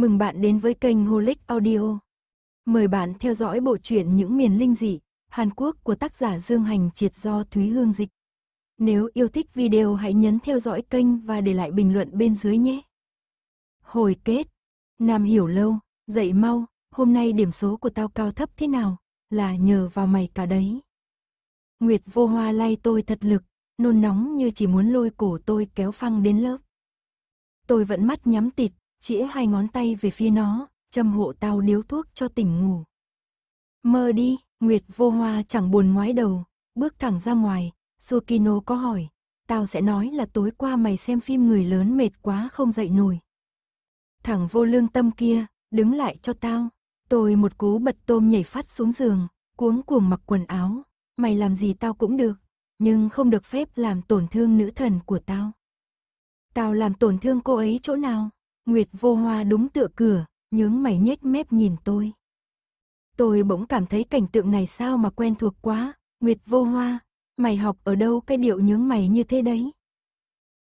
Mừng bạn đến với kênh Holic Audio. Mời bạn theo dõi bộ truyện Những miền linh dị, Hàn Quốc của tác giả Dương Hành Triệt do Thúy Hương Dịch. Nếu yêu thích video hãy nhấn theo dõi kênh và để lại bình luận bên dưới nhé. Hồi kết. Nam hiểu lâu, dậy mau, hôm nay điểm số của tao cao thấp thế nào, là nhờ vào mày cả đấy. Nguyệt vô hoa lay tôi thật lực, nôn nóng như chỉ muốn lôi cổ tôi kéo phăng đến lớp. Tôi vẫn mắt nhắm tịt chĩa hai ngón tay về phía nó, châm hộ tao điếu thuốc cho tỉnh ngủ. Mơ đi, Nguyệt vô hoa chẳng buồn ngoái đầu, bước thẳng ra ngoài, Sukino có hỏi, tao sẽ nói là tối qua mày xem phim người lớn mệt quá không dậy nổi. Thằng vô lương tâm kia, đứng lại cho tao. Tôi một cú bật tôm nhảy phát xuống giường, cuống cuồng mặc quần áo, mày làm gì tao cũng được, nhưng không được phép làm tổn thương nữ thần của tao. Tao làm tổn thương cô ấy chỗ nào? Nguyệt vô hoa đúng tựa cửa, nhướng mày nhếch mép nhìn tôi. Tôi bỗng cảm thấy cảnh tượng này sao mà quen thuộc quá, Nguyệt vô hoa, mày học ở đâu cái điệu nhướng mày như thế đấy?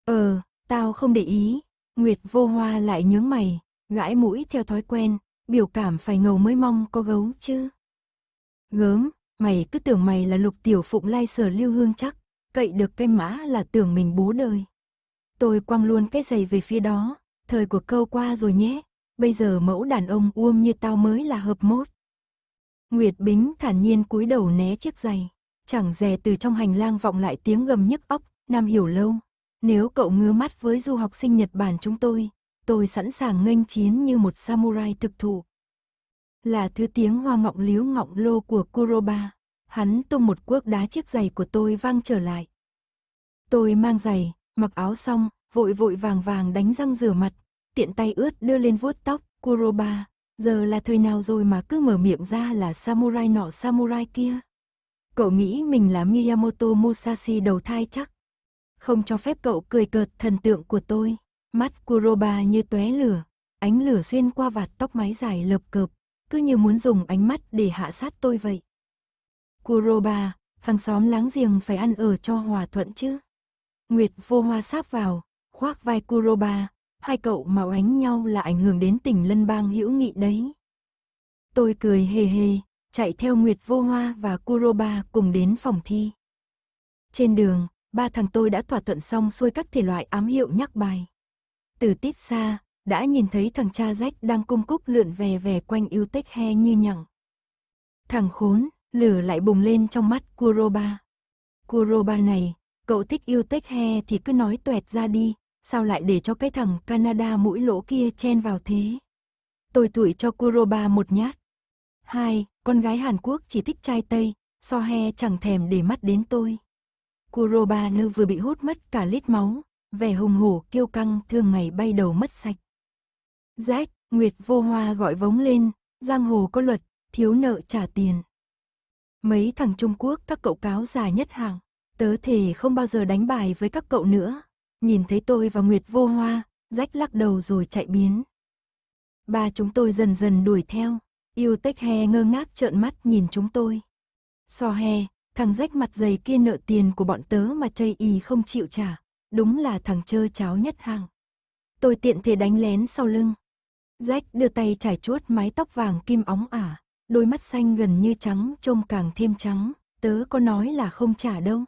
Ờ, tao không để ý, Nguyệt vô hoa lại nhướng mày, gãi mũi theo thói quen, biểu cảm phải ngầu mới mong có gấu chứ. Gớm, mày cứ tưởng mày là lục tiểu phụng lai sở lưu hương chắc, cậy được cái mã là tưởng mình bố đời. Tôi quăng luôn cái giày về phía đó, Thời của câu qua rồi nhé, bây giờ mẫu đàn ông uông như tao mới là hợp mốt. Nguyệt Bính thản nhiên cúi đầu né chiếc giày, chẳng dè từ trong hành lang vọng lại tiếng gầm nhức óc, Nam hiểu lâu. Nếu cậu ngứa mắt với du học sinh Nhật Bản chúng tôi, tôi sẵn sàng nghênh chiến như một samurai thực thụ. Là thứ tiếng hoa ngọng liếu ngọng lô của Kuroba, hắn tung một cuốc đá chiếc giày của tôi vang trở lại. Tôi mang giày, mặc áo xong, vội vội vàng vàng đánh răng rửa mặt, tiện tay ướt đưa lên vuốt tóc, Kuroba, giờ là thời nào rồi mà cứ mở miệng ra là samurai nọ samurai kia. Cậu nghĩ mình là Miyamoto Musashi đầu thai chắc. Không cho phép cậu cười cợt thần tượng của tôi. Mắt Kuroba như tóe lửa, ánh lửa xuyên qua vạt tóc mái dài lợp cợp, cứ như muốn dùng ánh mắt để hạ sát tôi vậy. Kuroba, thằng xóm láng giềng phải ăn ở cho hòa thuận chứ. Nguyệt vô hoa sáp vào, khoác vai Kuroba, hai cậu mà oánh nhau là ảnh hưởng đến tình lân bang hữu nghị đấy. Tôi cười hề hề, chạy theo Nguyệt Vô Hoa và Kuroba cùng đến phòng thi. Trên đường, ba thằng tôi đã thỏa thuận xong xuôi các thể loại ám hiệu nhắc bài. Từ tít xa, đã nhìn thấy thằng cha rách đang cung cúc lượn về về quanh yêu tech he như nhặng. Thằng khốn, lửa lại bùng lên trong mắt Kuroba. Kuroba này, cậu thích yêu tech he thì cứ nói tuẹt ra đi, sao lại để cho cái thằng Canada mũi lỗ kia chen vào thế? Tôi tuổi cho Kuroba một nhát. Hai, con gái Hàn Quốc chỉ thích trai Tây, so he chẳng thèm để mắt đến tôi. Kuroba nữ vừa bị hút mất cả lít máu, vẻ hùng hổ kiêu căng thường ngày bay đầu mất sạch. Rách, Nguyệt vô hoa gọi vống lên, giang hồ có luật, thiếu nợ trả tiền. Mấy thằng Trung Quốc các cậu cáo già nhất hàng, tớ thề không bao giờ đánh bài với các cậu nữa nhìn thấy tôi và Nguyệt vô hoa, rách lắc đầu rồi chạy biến. Ba chúng tôi dần dần đuổi theo, yêu tách he ngơ ngác trợn mắt nhìn chúng tôi. So he, thằng rách mặt dày kia nợ tiền của bọn tớ mà chây y không chịu trả, đúng là thằng chơ cháo nhất hàng. Tôi tiện thể đánh lén sau lưng. Rách đưa tay trải chuốt mái tóc vàng kim óng ả, đôi mắt xanh gần như trắng trông càng thêm trắng, tớ có nói là không trả đâu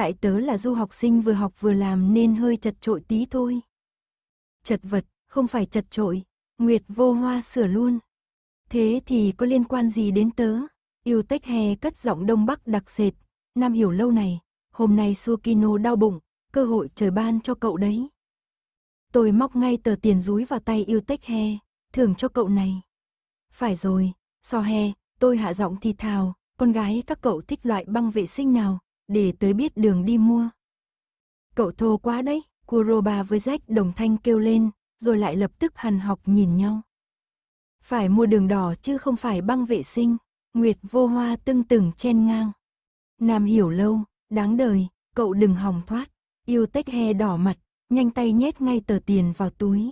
tại tớ là du học sinh vừa học vừa làm nên hơi chật trội tí thôi. Chật vật, không phải chật trội, Nguyệt vô hoa sửa luôn. Thế thì có liên quan gì đến tớ? Yêu tách hè cất giọng đông bắc đặc sệt, Nam hiểu lâu này, hôm nay Sukino đau bụng, cơ hội trời ban cho cậu đấy. Tôi móc ngay tờ tiền rúi vào tay yêu tách hè thưởng cho cậu này. Phải rồi, so he, tôi hạ giọng thì thào, con gái các cậu thích loại băng vệ sinh nào, để tới biết đường đi mua. Cậu thô quá đấy, Kuroba với Jack đồng thanh kêu lên, rồi lại lập tức hằn học nhìn nhau. Phải mua đường đỏ chứ không phải băng vệ sinh, Nguyệt vô hoa tưng từng chen ngang. Nam hiểu lâu, đáng đời, cậu đừng hòng thoát, yêu tách he đỏ mặt, nhanh tay nhét ngay tờ tiền vào túi.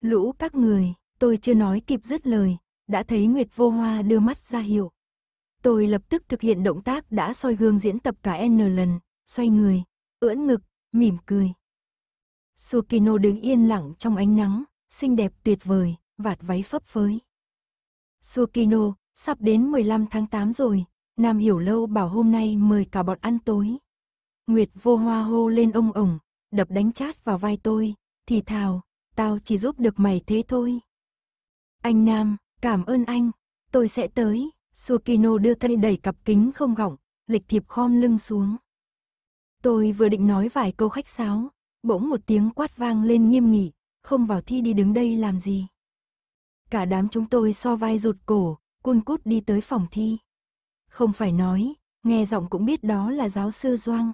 Lũ các người, tôi chưa nói kịp dứt lời, đã thấy Nguyệt vô hoa đưa mắt ra hiệu. Tôi lập tức thực hiện động tác đã soi gương diễn tập cả N lần, xoay người, ưỡn ngực, mỉm cười. Sukino đứng yên lặng trong ánh nắng, xinh đẹp tuyệt vời, vạt váy phấp phới. Sukino, sắp đến 15 tháng 8 rồi, Nam Hiểu Lâu bảo hôm nay mời cả bọn ăn tối. Nguyệt vô hoa hô lên ông ổng, đập đánh chát vào vai tôi, thì thào, tao chỉ giúp được mày thế thôi. Anh Nam, cảm ơn anh, tôi sẽ tới. Sukino đưa tay đẩy cặp kính không gọng, lịch thiệp khom lưng xuống. Tôi vừa định nói vài câu khách sáo, bỗng một tiếng quát vang lên nghiêm nghị, không vào thi đi đứng đây làm gì. Cả đám chúng tôi so vai rụt cổ, cun cút đi tới phòng thi. Không phải nói, nghe giọng cũng biết đó là giáo sư Doang.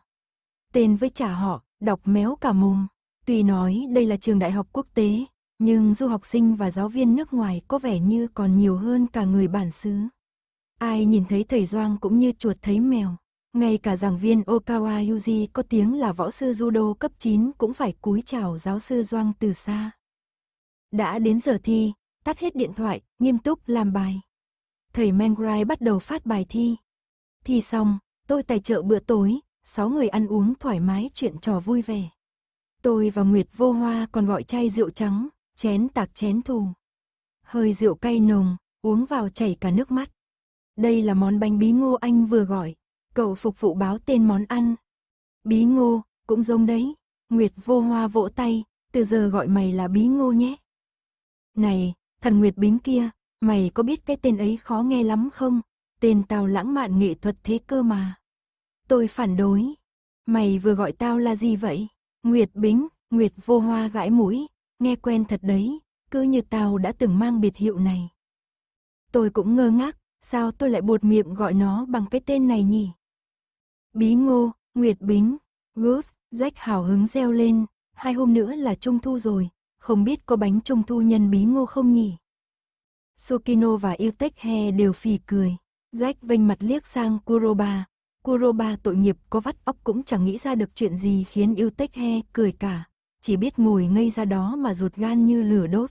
Tên với trả họ, đọc méo cả mồm. Tuy nói đây là trường đại học quốc tế, nhưng du học sinh và giáo viên nước ngoài có vẻ như còn nhiều hơn cả người bản xứ. Ai nhìn thấy thầy Doang cũng như chuột thấy mèo. Ngay cả giảng viên Okawa Yuji có tiếng là võ sư judo cấp 9 cũng phải cúi chào giáo sư Doang từ xa. Đã đến giờ thi, tắt hết điện thoại, nghiêm túc làm bài. Thầy Mengrai bắt đầu phát bài thi. Thi xong, tôi tài trợ bữa tối, sáu người ăn uống thoải mái chuyện trò vui vẻ. Tôi và Nguyệt Vô Hoa còn gọi chai rượu trắng, chén tạc chén thù. Hơi rượu cay nồng, uống vào chảy cả nước mắt. Đây là món bánh bí ngô anh vừa gọi. Cậu phục vụ báo tên món ăn. Bí ngô, cũng giống đấy. Nguyệt vô hoa vỗ tay, từ giờ gọi mày là bí ngô nhé. Này, thần Nguyệt bính kia, mày có biết cái tên ấy khó nghe lắm không? Tên tao lãng mạn nghệ thuật thế cơ mà. Tôi phản đối. Mày vừa gọi tao là gì vậy? Nguyệt bính, Nguyệt vô hoa gãi mũi, nghe quen thật đấy, cứ như tao đã từng mang biệt hiệu này. Tôi cũng ngơ ngác, sao tôi lại buột miệng gọi nó bằng cái tên này nhỉ? Bí ngô, Nguyệt Bính, Gớt, Rách hào hứng reo lên, hai hôm nữa là trung thu rồi, không biết có bánh trung thu nhân bí ngô không nhỉ? Sokino và yutech he đều phì cười, Rách vênh mặt liếc sang Kuroba, Kuroba tội nghiệp có vắt óc cũng chẳng nghĩ ra được chuyện gì khiến yutech he cười cả, chỉ biết ngồi ngây ra đó mà ruột gan như lửa đốt.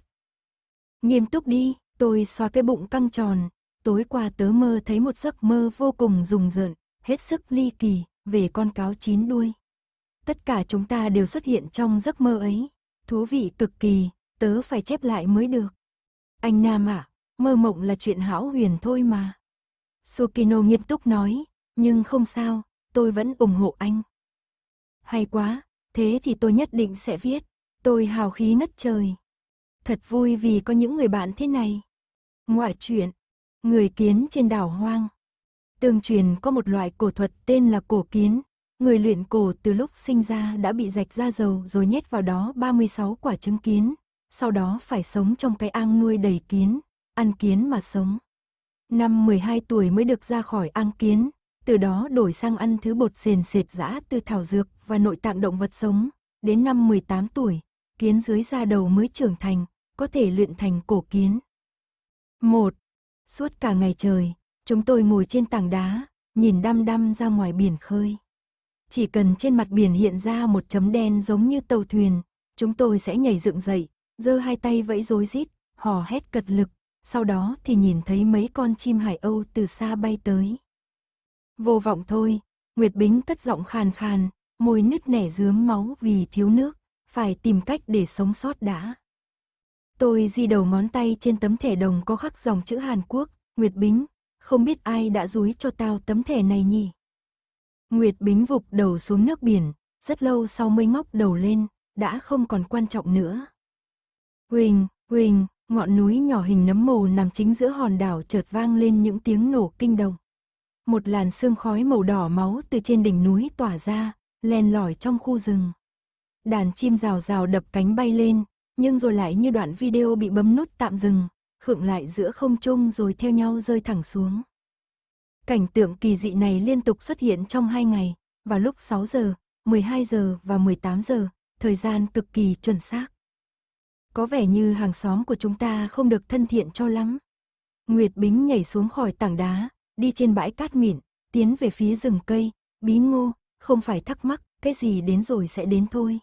Nghiêm túc đi, tôi xoa cái bụng căng tròn, tối qua tớ mơ thấy một giấc mơ vô cùng rùng rợn, hết sức ly kỳ, về con cáo chín đuôi. Tất cả chúng ta đều xuất hiện trong giấc mơ ấy, thú vị cực kỳ, tớ phải chép lại mới được. Anh Nam à, mơ mộng là chuyện hão huyền thôi mà. Sukino nghiêm túc nói, nhưng không sao, tôi vẫn ủng hộ anh. Hay quá, thế thì tôi nhất định sẽ viết, tôi hào khí ngất trời. Thật vui vì có những người bạn thế này. Ngoại truyện Người kiến trên đảo hoang. Tương truyền có một loại cổ thuật tên là cổ kiến. Người luyện cổ từ lúc sinh ra đã bị rạch ra dầu rồi nhét vào đó 36 quả trứng kiến. Sau đó phải sống trong cái ang nuôi đầy kiến, ăn kiến mà sống. Năm 12 tuổi mới được ra khỏi ang kiến, từ đó đổi sang ăn thứ bột sền sệt giã từ thảo dược và nội tạng động vật sống. Đến năm 18 tuổi, kiến dưới da đầu mới trưởng thành, có thể luyện thành cổ kiến. 1. Suốt cả ngày trời, chúng tôi ngồi trên tảng đá, nhìn đăm đăm ra ngoài biển khơi. Chỉ cần trên mặt biển hiện ra một chấm đen giống như tàu thuyền, chúng tôi sẽ nhảy dựng dậy, giơ hai tay vẫy rối rít, hò hét cật lực, sau đó thì nhìn thấy mấy con chim hải âu từ xa bay tới. Vô vọng thôi, Nguyệt Bính cất giọng khàn khàn, môi nứt nẻ dướm máu vì thiếu nước, phải tìm cách để sống sót đã. Tôi di đầu ngón tay trên tấm thẻ đồng có khắc dòng chữ Hàn Quốc, Nguyệt Bính, không biết ai đã dúi cho tao tấm thẻ này nhỉ? Nguyệt Bính vụt đầu xuống nước biển, rất lâu sau mới ngóc đầu lên, đã không còn quan trọng nữa. Huỳnh, huỳnh, ngọn núi nhỏ hình nấm mồ nằm chính giữa hòn đảo chợt vang lên những tiếng nổ kinh động Một làn sương khói màu đỏ máu từ trên đỉnh núi tỏa ra, len lỏi trong khu rừng. Đàn chim rào rào đập cánh bay lên, nhưng rồi lại như đoạn video bị bấm nút tạm dừng, khựng lại giữa không trung rồi theo nhau rơi thẳng xuống. Cảnh tượng kỳ dị này liên tục xuất hiện trong hai ngày, vào lúc 6 giờ, 12 giờ và 18 giờ, thời gian cực kỳ chuẩn xác. Có vẻ như hàng xóm của chúng ta không được thân thiện cho lắm. Nguyệt Bính nhảy xuống khỏi tảng đá, đi trên bãi cát mịn, tiến về phía rừng cây, bí ngô, không phải thắc mắc, cái gì đến rồi sẽ đến thôi.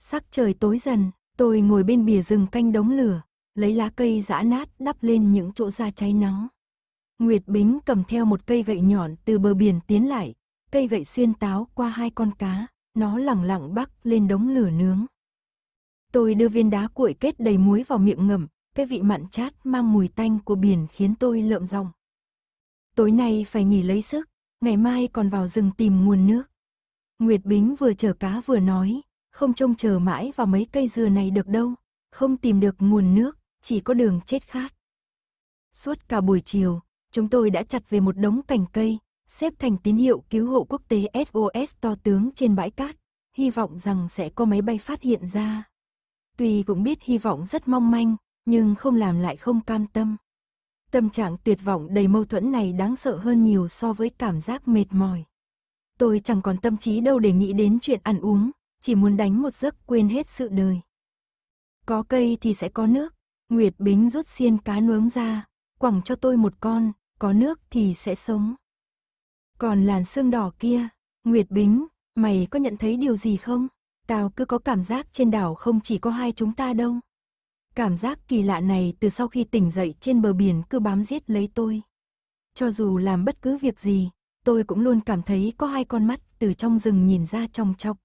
Sắc trời tối dần, Tôi ngồi bên bìa rừng canh đống lửa, lấy lá cây giã nát đắp lên những chỗ da cháy nắng. Nguyệt Bính cầm theo một cây gậy nhọn từ bờ biển tiến lại, cây gậy xuyên táo qua hai con cá, nó lẳng lặng bắc lên đống lửa nướng. Tôi đưa viên đá cuội kết đầy muối vào miệng ngậm cái vị mặn chát mang mùi tanh của biển khiến tôi lợm ròng. Tối nay phải nghỉ lấy sức, ngày mai còn vào rừng tìm nguồn nước. Nguyệt Bính vừa chở cá vừa nói, không trông chờ mãi vào mấy cây dừa này được đâu, không tìm được nguồn nước, chỉ có đường chết khát. Suốt cả buổi chiều, chúng tôi đã chặt về một đống cành cây, xếp thành tín hiệu cứu hộ quốc tế SOS to tướng trên bãi cát, hy vọng rằng sẽ có máy bay phát hiện ra. Tuy cũng biết hy vọng rất mong manh, nhưng không làm lại không cam tâm. Tâm trạng tuyệt vọng đầy mâu thuẫn này đáng sợ hơn nhiều so với cảm giác mệt mỏi. Tôi chẳng còn tâm trí đâu để nghĩ đến chuyện ăn uống, chỉ muốn đánh một giấc quên hết sự đời. Có cây thì sẽ có nước, Nguyệt Bính rút xiên cá nướng ra, quẳng cho tôi một con, có nước thì sẽ sống. Còn làn xương đỏ kia, Nguyệt Bính, mày có nhận thấy điều gì không? Tao cứ có cảm giác trên đảo không chỉ có hai chúng ta đâu. Cảm giác kỳ lạ này từ sau khi tỉnh dậy trên bờ biển cứ bám giết lấy tôi. Cho dù làm bất cứ việc gì, tôi cũng luôn cảm thấy có hai con mắt từ trong rừng nhìn ra trong chọc.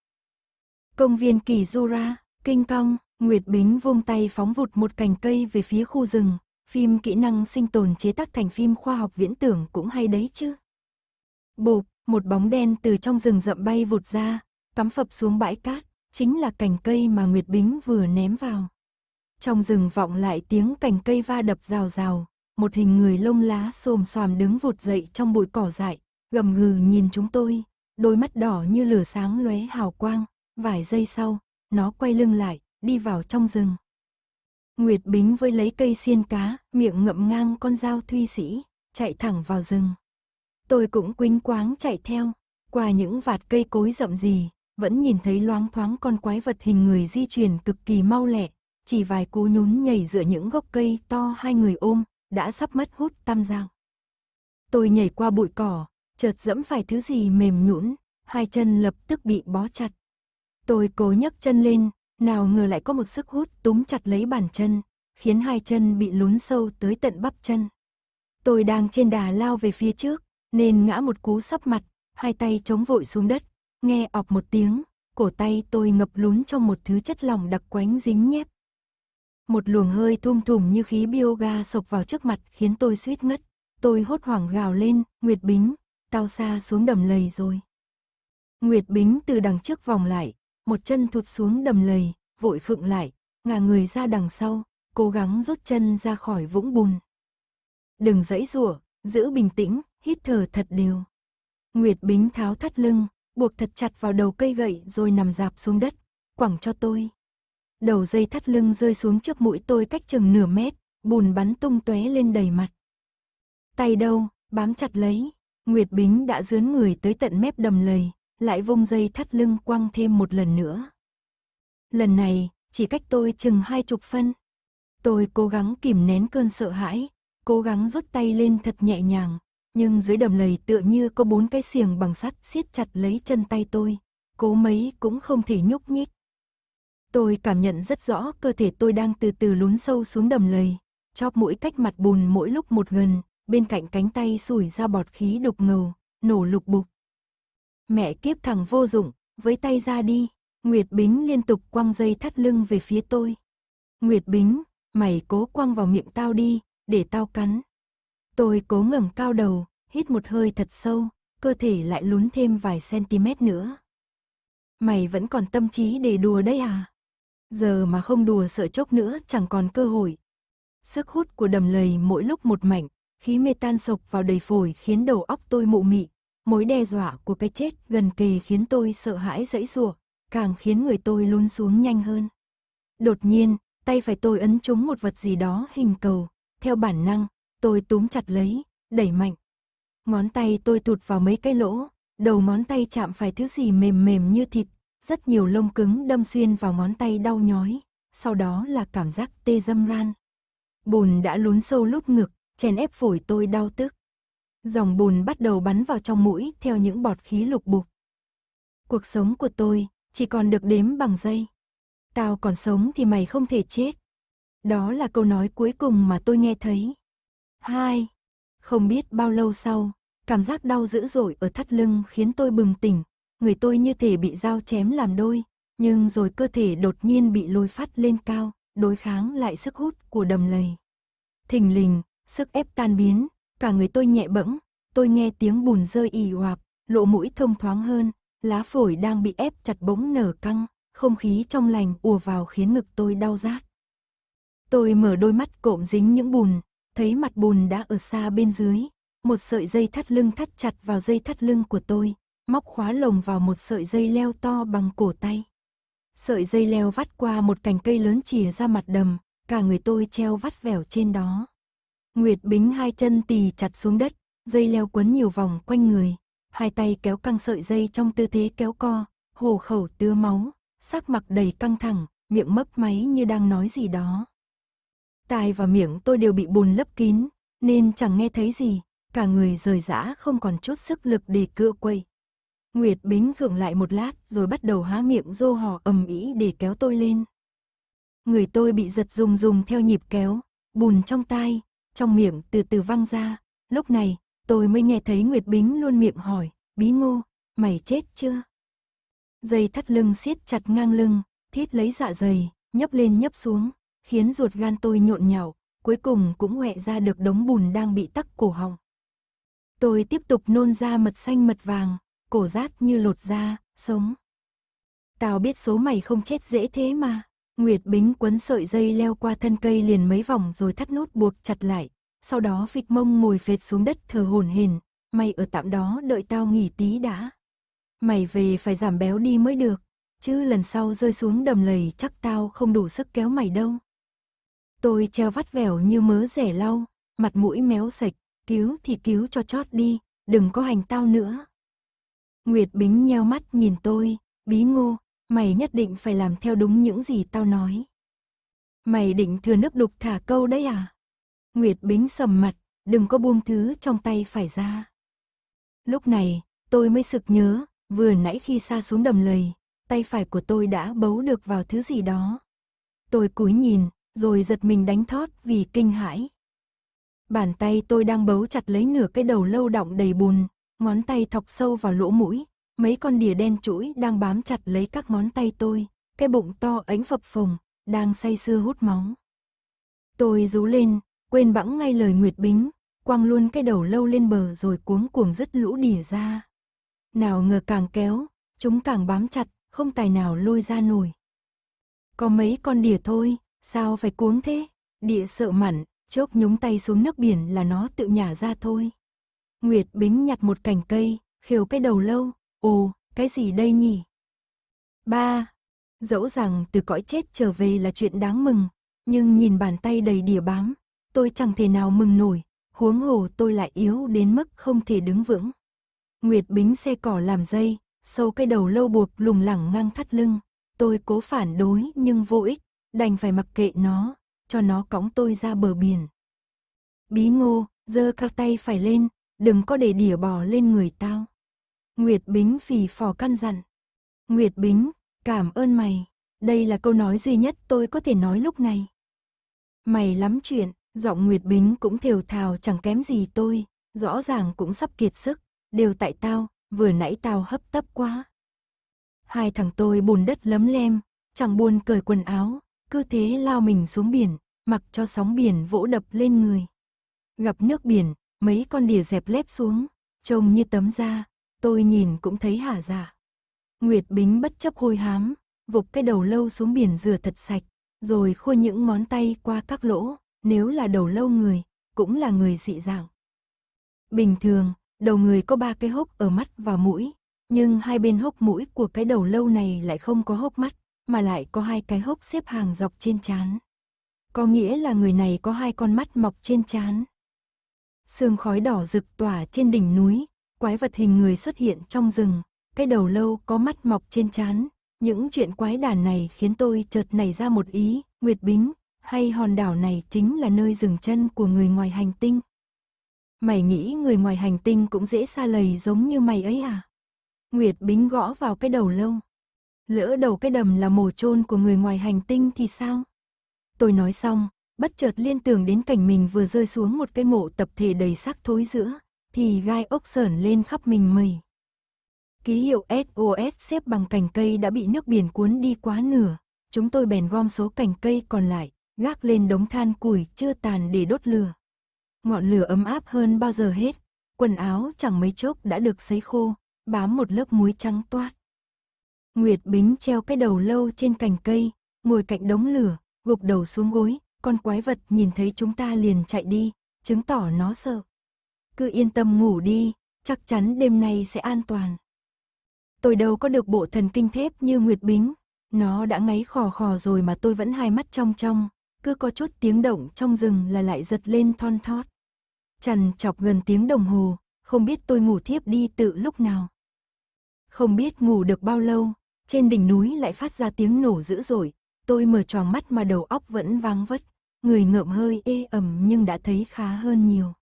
Công viên Kỳ Du Kinh Cong, Nguyệt Bính vung tay phóng vụt một cành cây về phía khu rừng. Phim kỹ năng sinh tồn chế tác thành phim khoa học viễn tưởng cũng hay đấy chứ. Bụp, một bóng đen từ trong rừng rậm bay vụt ra, cắm phập xuống bãi cát, chính là cành cây mà Nguyệt Bính vừa ném vào. Trong rừng vọng lại tiếng cành cây va đập rào rào, một hình người lông lá xồm xoàm đứng vụt dậy trong bụi cỏ dại, gầm gừ nhìn chúng tôi, đôi mắt đỏ như lửa sáng lóe hào quang, Vài giây sau, nó quay lưng lại, đi vào trong rừng. Nguyệt Bính với lấy cây xiên cá, miệng ngậm ngang con dao thuy sĩ, chạy thẳng vào rừng. Tôi cũng quính quáng chạy theo, qua những vạt cây cối rậm rì, vẫn nhìn thấy loáng thoáng con quái vật hình người di chuyển cực kỳ mau lẹ, chỉ vài cú nhún nhảy giữa những gốc cây to hai người ôm, đã sắp mất hút tam giang. Tôi nhảy qua bụi cỏ, chợt dẫm phải thứ gì mềm nhũn, hai chân lập tức bị bó chặt. Tôi cố nhấc chân lên, nào ngờ lại có một sức hút túm chặt lấy bàn chân, khiến hai chân bị lún sâu tới tận bắp chân. Tôi đang trên đà lao về phía trước, nên ngã một cú sắp mặt, hai tay chống vội xuống đất, nghe ọp một tiếng, cổ tay tôi ngập lún trong một thứ chất lỏng đặc quánh dính nhép. Một luồng hơi thum thủm như khí bioga sộc vào trước mặt khiến tôi suýt ngất. Tôi hốt hoảng gào lên, Nguyệt Bính, tao xa xuống đầm lầy rồi. Nguyệt Bính từ đằng trước vòng lại, một chân thụt xuống đầm lầy, vội khựng lại, ngả người ra đằng sau, cố gắng rút chân ra khỏi vũng bùn. Đừng dãy rủa, giữ bình tĩnh, hít thở thật đều. Nguyệt Bính tháo thắt lưng, buộc thật chặt vào đầu cây gậy rồi nằm dạp xuống đất, quẳng cho tôi. Đầu dây thắt lưng rơi xuống trước mũi tôi cách chừng nửa mét, bùn bắn tung tóe lên đầy mặt. Tay đâu, bám chặt lấy, Nguyệt Bính đã dướn người tới tận mép đầm lầy, lại vung dây thắt lưng quăng thêm một lần nữa. Lần này, chỉ cách tôi chừng hai chục phân. Tôi cố gắng kìm nén cơn sợ hãi, cố gắng rút tay lên thật nhẹ nhàng, nhưng dưới đầm lầy tựa như có bốn cái xiềng bằng sắt siết chặt lấy chân tay tôi, cố mấy cũng không thể nhúc nhích. Tôi cảm nhận rất rõ cơ thể tôi đang từ từ lún sâu xuống đầm lầy, chóp mũi cách mặt bùn mỗi lúc một gần, bên cạnh cánh tay sủi ra bọt khí đục ngầu, nổ lục bục mẹ kiếp thằng vô dụng, với tay ra đi. Nguyệt Bính liên tục quăng dây thắt lưng về phía tôi. Nguyệt Bính, mày cố quăng vào miệng tao đi, để tao cắn. Tôi cố ngẩng cao đầu, hít một hơi thật sâu, cơ thể lại lún thêm vài cm nữa. Mày vẫn còn tâm trí để đùa đấy à? Giờ mà không đùa sợ chốc nữa chẳng còn cơ hội. Sức hút của đầm lầy mỗi lúc một mạnh, khí mê tan sộc vào đầy phổi khiến đầu óc tôi mụ mị, Mối đe dọa của cái chết gần kề khiến tôi sợ hãi dẫy rùa càng khiến người tôi lún xuống nhanh hơn. Đột nhiên, tay phải tôi ấn trúng một vật gì đó hình cầu, theo bản năng, tôi túm chặt lấy, đẩy mạnh. Ngón tay tôi tụt vào mấy cái lỗ, đầu ngón tay chạm phải thứ gì mềm mềm như thịt, rất nhiều lông cứng đâm xuyên vào ngón tay đau nhói, sau đó là cảm giác tê dâm ran. Bùn đã lún sâu lúc ngực, chèn ép phổi tôi đau tức. Dòng bùn bắt đầu bắn vào trong mũi theo những bọt khí lục bục. Cuộc sống của tôi chỉ còn được đếm bằng giây. Tao còn sống thì mày không thể chết. Đó là câu nói cuối cùng mà tôi nghe thấy. Hai. Không biết bao lâu sau, cảm giác đau dữ dội ở thắt lưng khiến tôi bừng tỉnh. Người tôi như thể bị dao chém làm đôi, nhưng rồi cơ thể đột nhiên bị lôi phát lên cao, đối kháng lại sức hút của đầm lầy. Thình lình, sức ép tan biến, cả người tôi nhẹ bẫng, tôi nghe tiếng bùn rơi ì oạp, lộ mũi thông thoáng hơn, lá phổi đang bị ép chặt bỗng nở căng, không khí trong lành ùa vào khiến ngực tôi đau rát. Tôi mở đôi mắt cộm dính những bùn, thấy mặt bùn đã ở xa bên dưới, một sợi dây thắt lưng thắt chặt vào dây thắt lưng của tôi, móc khóa lồng vào một sợi dây leo to bằng cổ tay. Sợi dây leo vắt qua một cành cây lớn chìa ra mặt đầm, cả người tôi treo vắt vẻo trên đó. Nguyệt Bính hai chân tì chặt xuống đất, dây leo quấn nhiều vòng quanh người, hai tay kéo căng sợi dây trong tư thế kéo co, hồ khẩu tứa máu, sắc mặt đầy căng thẳng, miệng mấp máy như đang nói gì đó. Tai và miệng tôi đều bị bùn lấp kín, nên chẳng nghe thấy gì, cả người rời rã không còn chút sức lực để cựa quậy. Nguyệt Bính gượng lại một lát rồi bắt đầu há miệng rô hò ầm ĩ để kéo tôi lên. Người tôi bị giật rung rung theo nhịp kéo, bùn trong tai, trong miệng từ từ văng ra. Lúc này, tôi mới nghe thấy Nguyệt Bính luôn miệng hỏi, Bí Ngô, mày chết chưa? Dây thắt lưng siết chặt ngang lưng, thiết lấy dạ dày, nhấp lên nhấp xuống, khiến ruột gan tôi nhộn nhạo, cuối cùng cũng huệ ra được đống bùn đang bị tắc cổ họng. Tôi tiếp tục nôn ra mật xanh mật vàng, cổ rát như lột da, sống. Tao biết số mày không chết dễ thế mà. Nguyệt Bính quấn sợi dây leo qua thân cây liền mấy vòng rồi thắt nút buộc chặt lại. Sau đó vịt mông ngồi phệt xuống đất thờ hồn hền. Mày ở tạm đó đợi tao nghỉ tí đã. Mày về phải giảm béo đi mới được. Chứ lần sau rơi xuống đầm lầy chắc tao không đủ sức kéo mày đâu. Tôi treo vắt vẻo như mớ rẻ lau. Mặt mũi méo sạch. Cứu thì cứu cho chót đi. Đừng có hành tao nữa. Nguyệt Bính nheo mắt nhìn tôi. Bí ngô, mày nhất định phải làm theo đúng những gì tao nói. Mày định thừa nước đục thả câu đấy à? Nguyệt Bính sầm mặt, đừng có buông thứ trong tay phải ra. Lúc này, tôi mới sực nhớ, vừa nãy khi xa xuống đầm lầy, tay phải của tôi đã bấu được vào thứ gì đó. Tôi cúi nhìn, rồi giật mình đánh thót vì kinh hãi. Bàn tay tôi đang bấu chặt lấy nửa cái đầu lâu động đầy bùn, ngón tay thọc sâu vào lỗ mũi, Mấy con đỉa đen chuỗi đang bám chặt lấy các món tay tôi, cái bụng to ánh phập phồng, đang say sưa hút máu. Tôi rú lên, quên bẵng ngay lời Nguyệt Bính, quăng luôn cái đầu lâu lên bờ rồi cuống cuồng dứt lũ đỉa ra. Nào ngờ càng kéo, chúng càng bám chặt, không tài nào lôi ra nổi. Có mấy con đỉa thôi, sao phải cuống thế? Địa sợ mặn, chốc nhúng tay xuống nước biển là nó tự nhả ra thôi. Nguyệt Bính nhặt một cành cây, khiều cái đầu lâu, Ồ, cái gì đây nhỉ? Ba, dẫu rằng từ cõi chết trở về là chuyện đáng mừng, nhưng nhìn bàn tay đầy đỉa bám, tôi chẳng thể nào mừng nổi, huống hồ tôi lại yếu đến mức không thể đứng vững. Nguyệt bính xe cỏ làm dây, sâu cái đầu lâu buộc lủng lẳng ngang thắt lưng, tôi cố phản đối nhưng vô ích, đành phải mặc kệ nó, cho nó cõng tôi ra bờ biển. Bí ngô, giơ cao tay phải lên, đừng có để đỉa bò lên người tao. Nguyệt Bính phì phò căn dặn. Nguyệt Bính, cảm ơn mày. Đây là câu nói duy nhất tôi có thể nói lúc này. Mày lắm chuyện, giọng Nguyệt Bính cũng thều thào chẳng kém gì tôi, rõ ràng cũng sắp kiệt sức, đều tại tao, vừa nãy tao hấp tấp quá. Hai thằng tôi bùn đất lấm lem, chẳng buồn cởi quần áo, cứ thế lao mình xuống biển, mặc cho sóng biển vỗ đập lên người. Gặp nước biển, mấy con đỉa dẹp lép xuống, trông như tấm da, tôi nhìn cũng thấy hả dạ. Nguyệt Bính bất chấp hôi hám, vục cái đầu lâu xuống biển rửa thật sạch, rồi khua những ngón tay qua các lỗ, nếu là đầu lâu người, cũng là người dị dạng. Bình thường, đầu người có ba cái hốc ở mắt và mũi, nhưng hai bên hốc mũi của cái đầu lâu này lại không có hốc mắt, mà lại có hai cái hốc xếp hàng dọc trên trán. Có nghĩa là người này có hai con mắt mọc trên trán. Sương khói đỏ rực tỏa trên đỉnh núi, quái vật hình người xuất hiện trong rừng, cái đầu lâu có mắt mọc trên trán. Những chuyện quái đản này khiến tôi chợt nảy ra một ý, Nguyệt Bính, hay hòn đảo này chính là nơi dừng chân của người ngoài hành tinh. Mày nghĩ người ngoài hành tinh cũng dễ xa lầy giống như mày ấy à? Nguyệt Bính gõ vào cái đầu lâu. Lỡ đầu cái đầm là mồ chôn của người ngoài hành tinh thì sao? Tôi nói xong, bất chợt liên tưởng đến cảnh mình vừa rơi xuống một cái mộ tập thể đầy xác thối giữa, thì gai ốc sởn lên khắp mình mẩy. Ký hiệu SOS xếp bằng cành cây đã bị nước biển cuốn đi quá nửa, chúng tôi bèn gom số cành cây còn lại, gác lên đống than củi chưa tàn để đốt lửa. Ngọn lửa ấm áp hơn bao giờ hết, quần áo chẳng mấy chốc đã được sấy khô, bám một lớp muối trắng toát. Nguyệt Bính treo cái đầu lâu trên cành cây, ngồi cạnh đống lửa, gục đầu xuống gối, con quái vật nhìn thấy chúng ta liền chạy đi, chứng tỏ nó sợ. Cứ yên tâm ngủ đi, chắc chắn đêm nay sẽ an toàn. Tôi đâu có được bộ thần kinh thép như Nguyệt Bính. Nó đã ngáy khò khò rồi mà tôi vẫn hai mắt trong trong. Cứ có chút tiếng động trong rừng là lại giật lên thon thót. Chằn chọc gần tiếng đồng hồ, không biết tôi ngủ thiếp đi tự lúc nào. Không biết ngủ được bao lâu, trên đỉnh núi lại phát ra tiếng nổ dữ dội. Tôi mở tròn mắt mà đầu óc vẫn vang vất. Người ngợm hơi ê ẩm nhưng đã thấy khá hơn nhiều.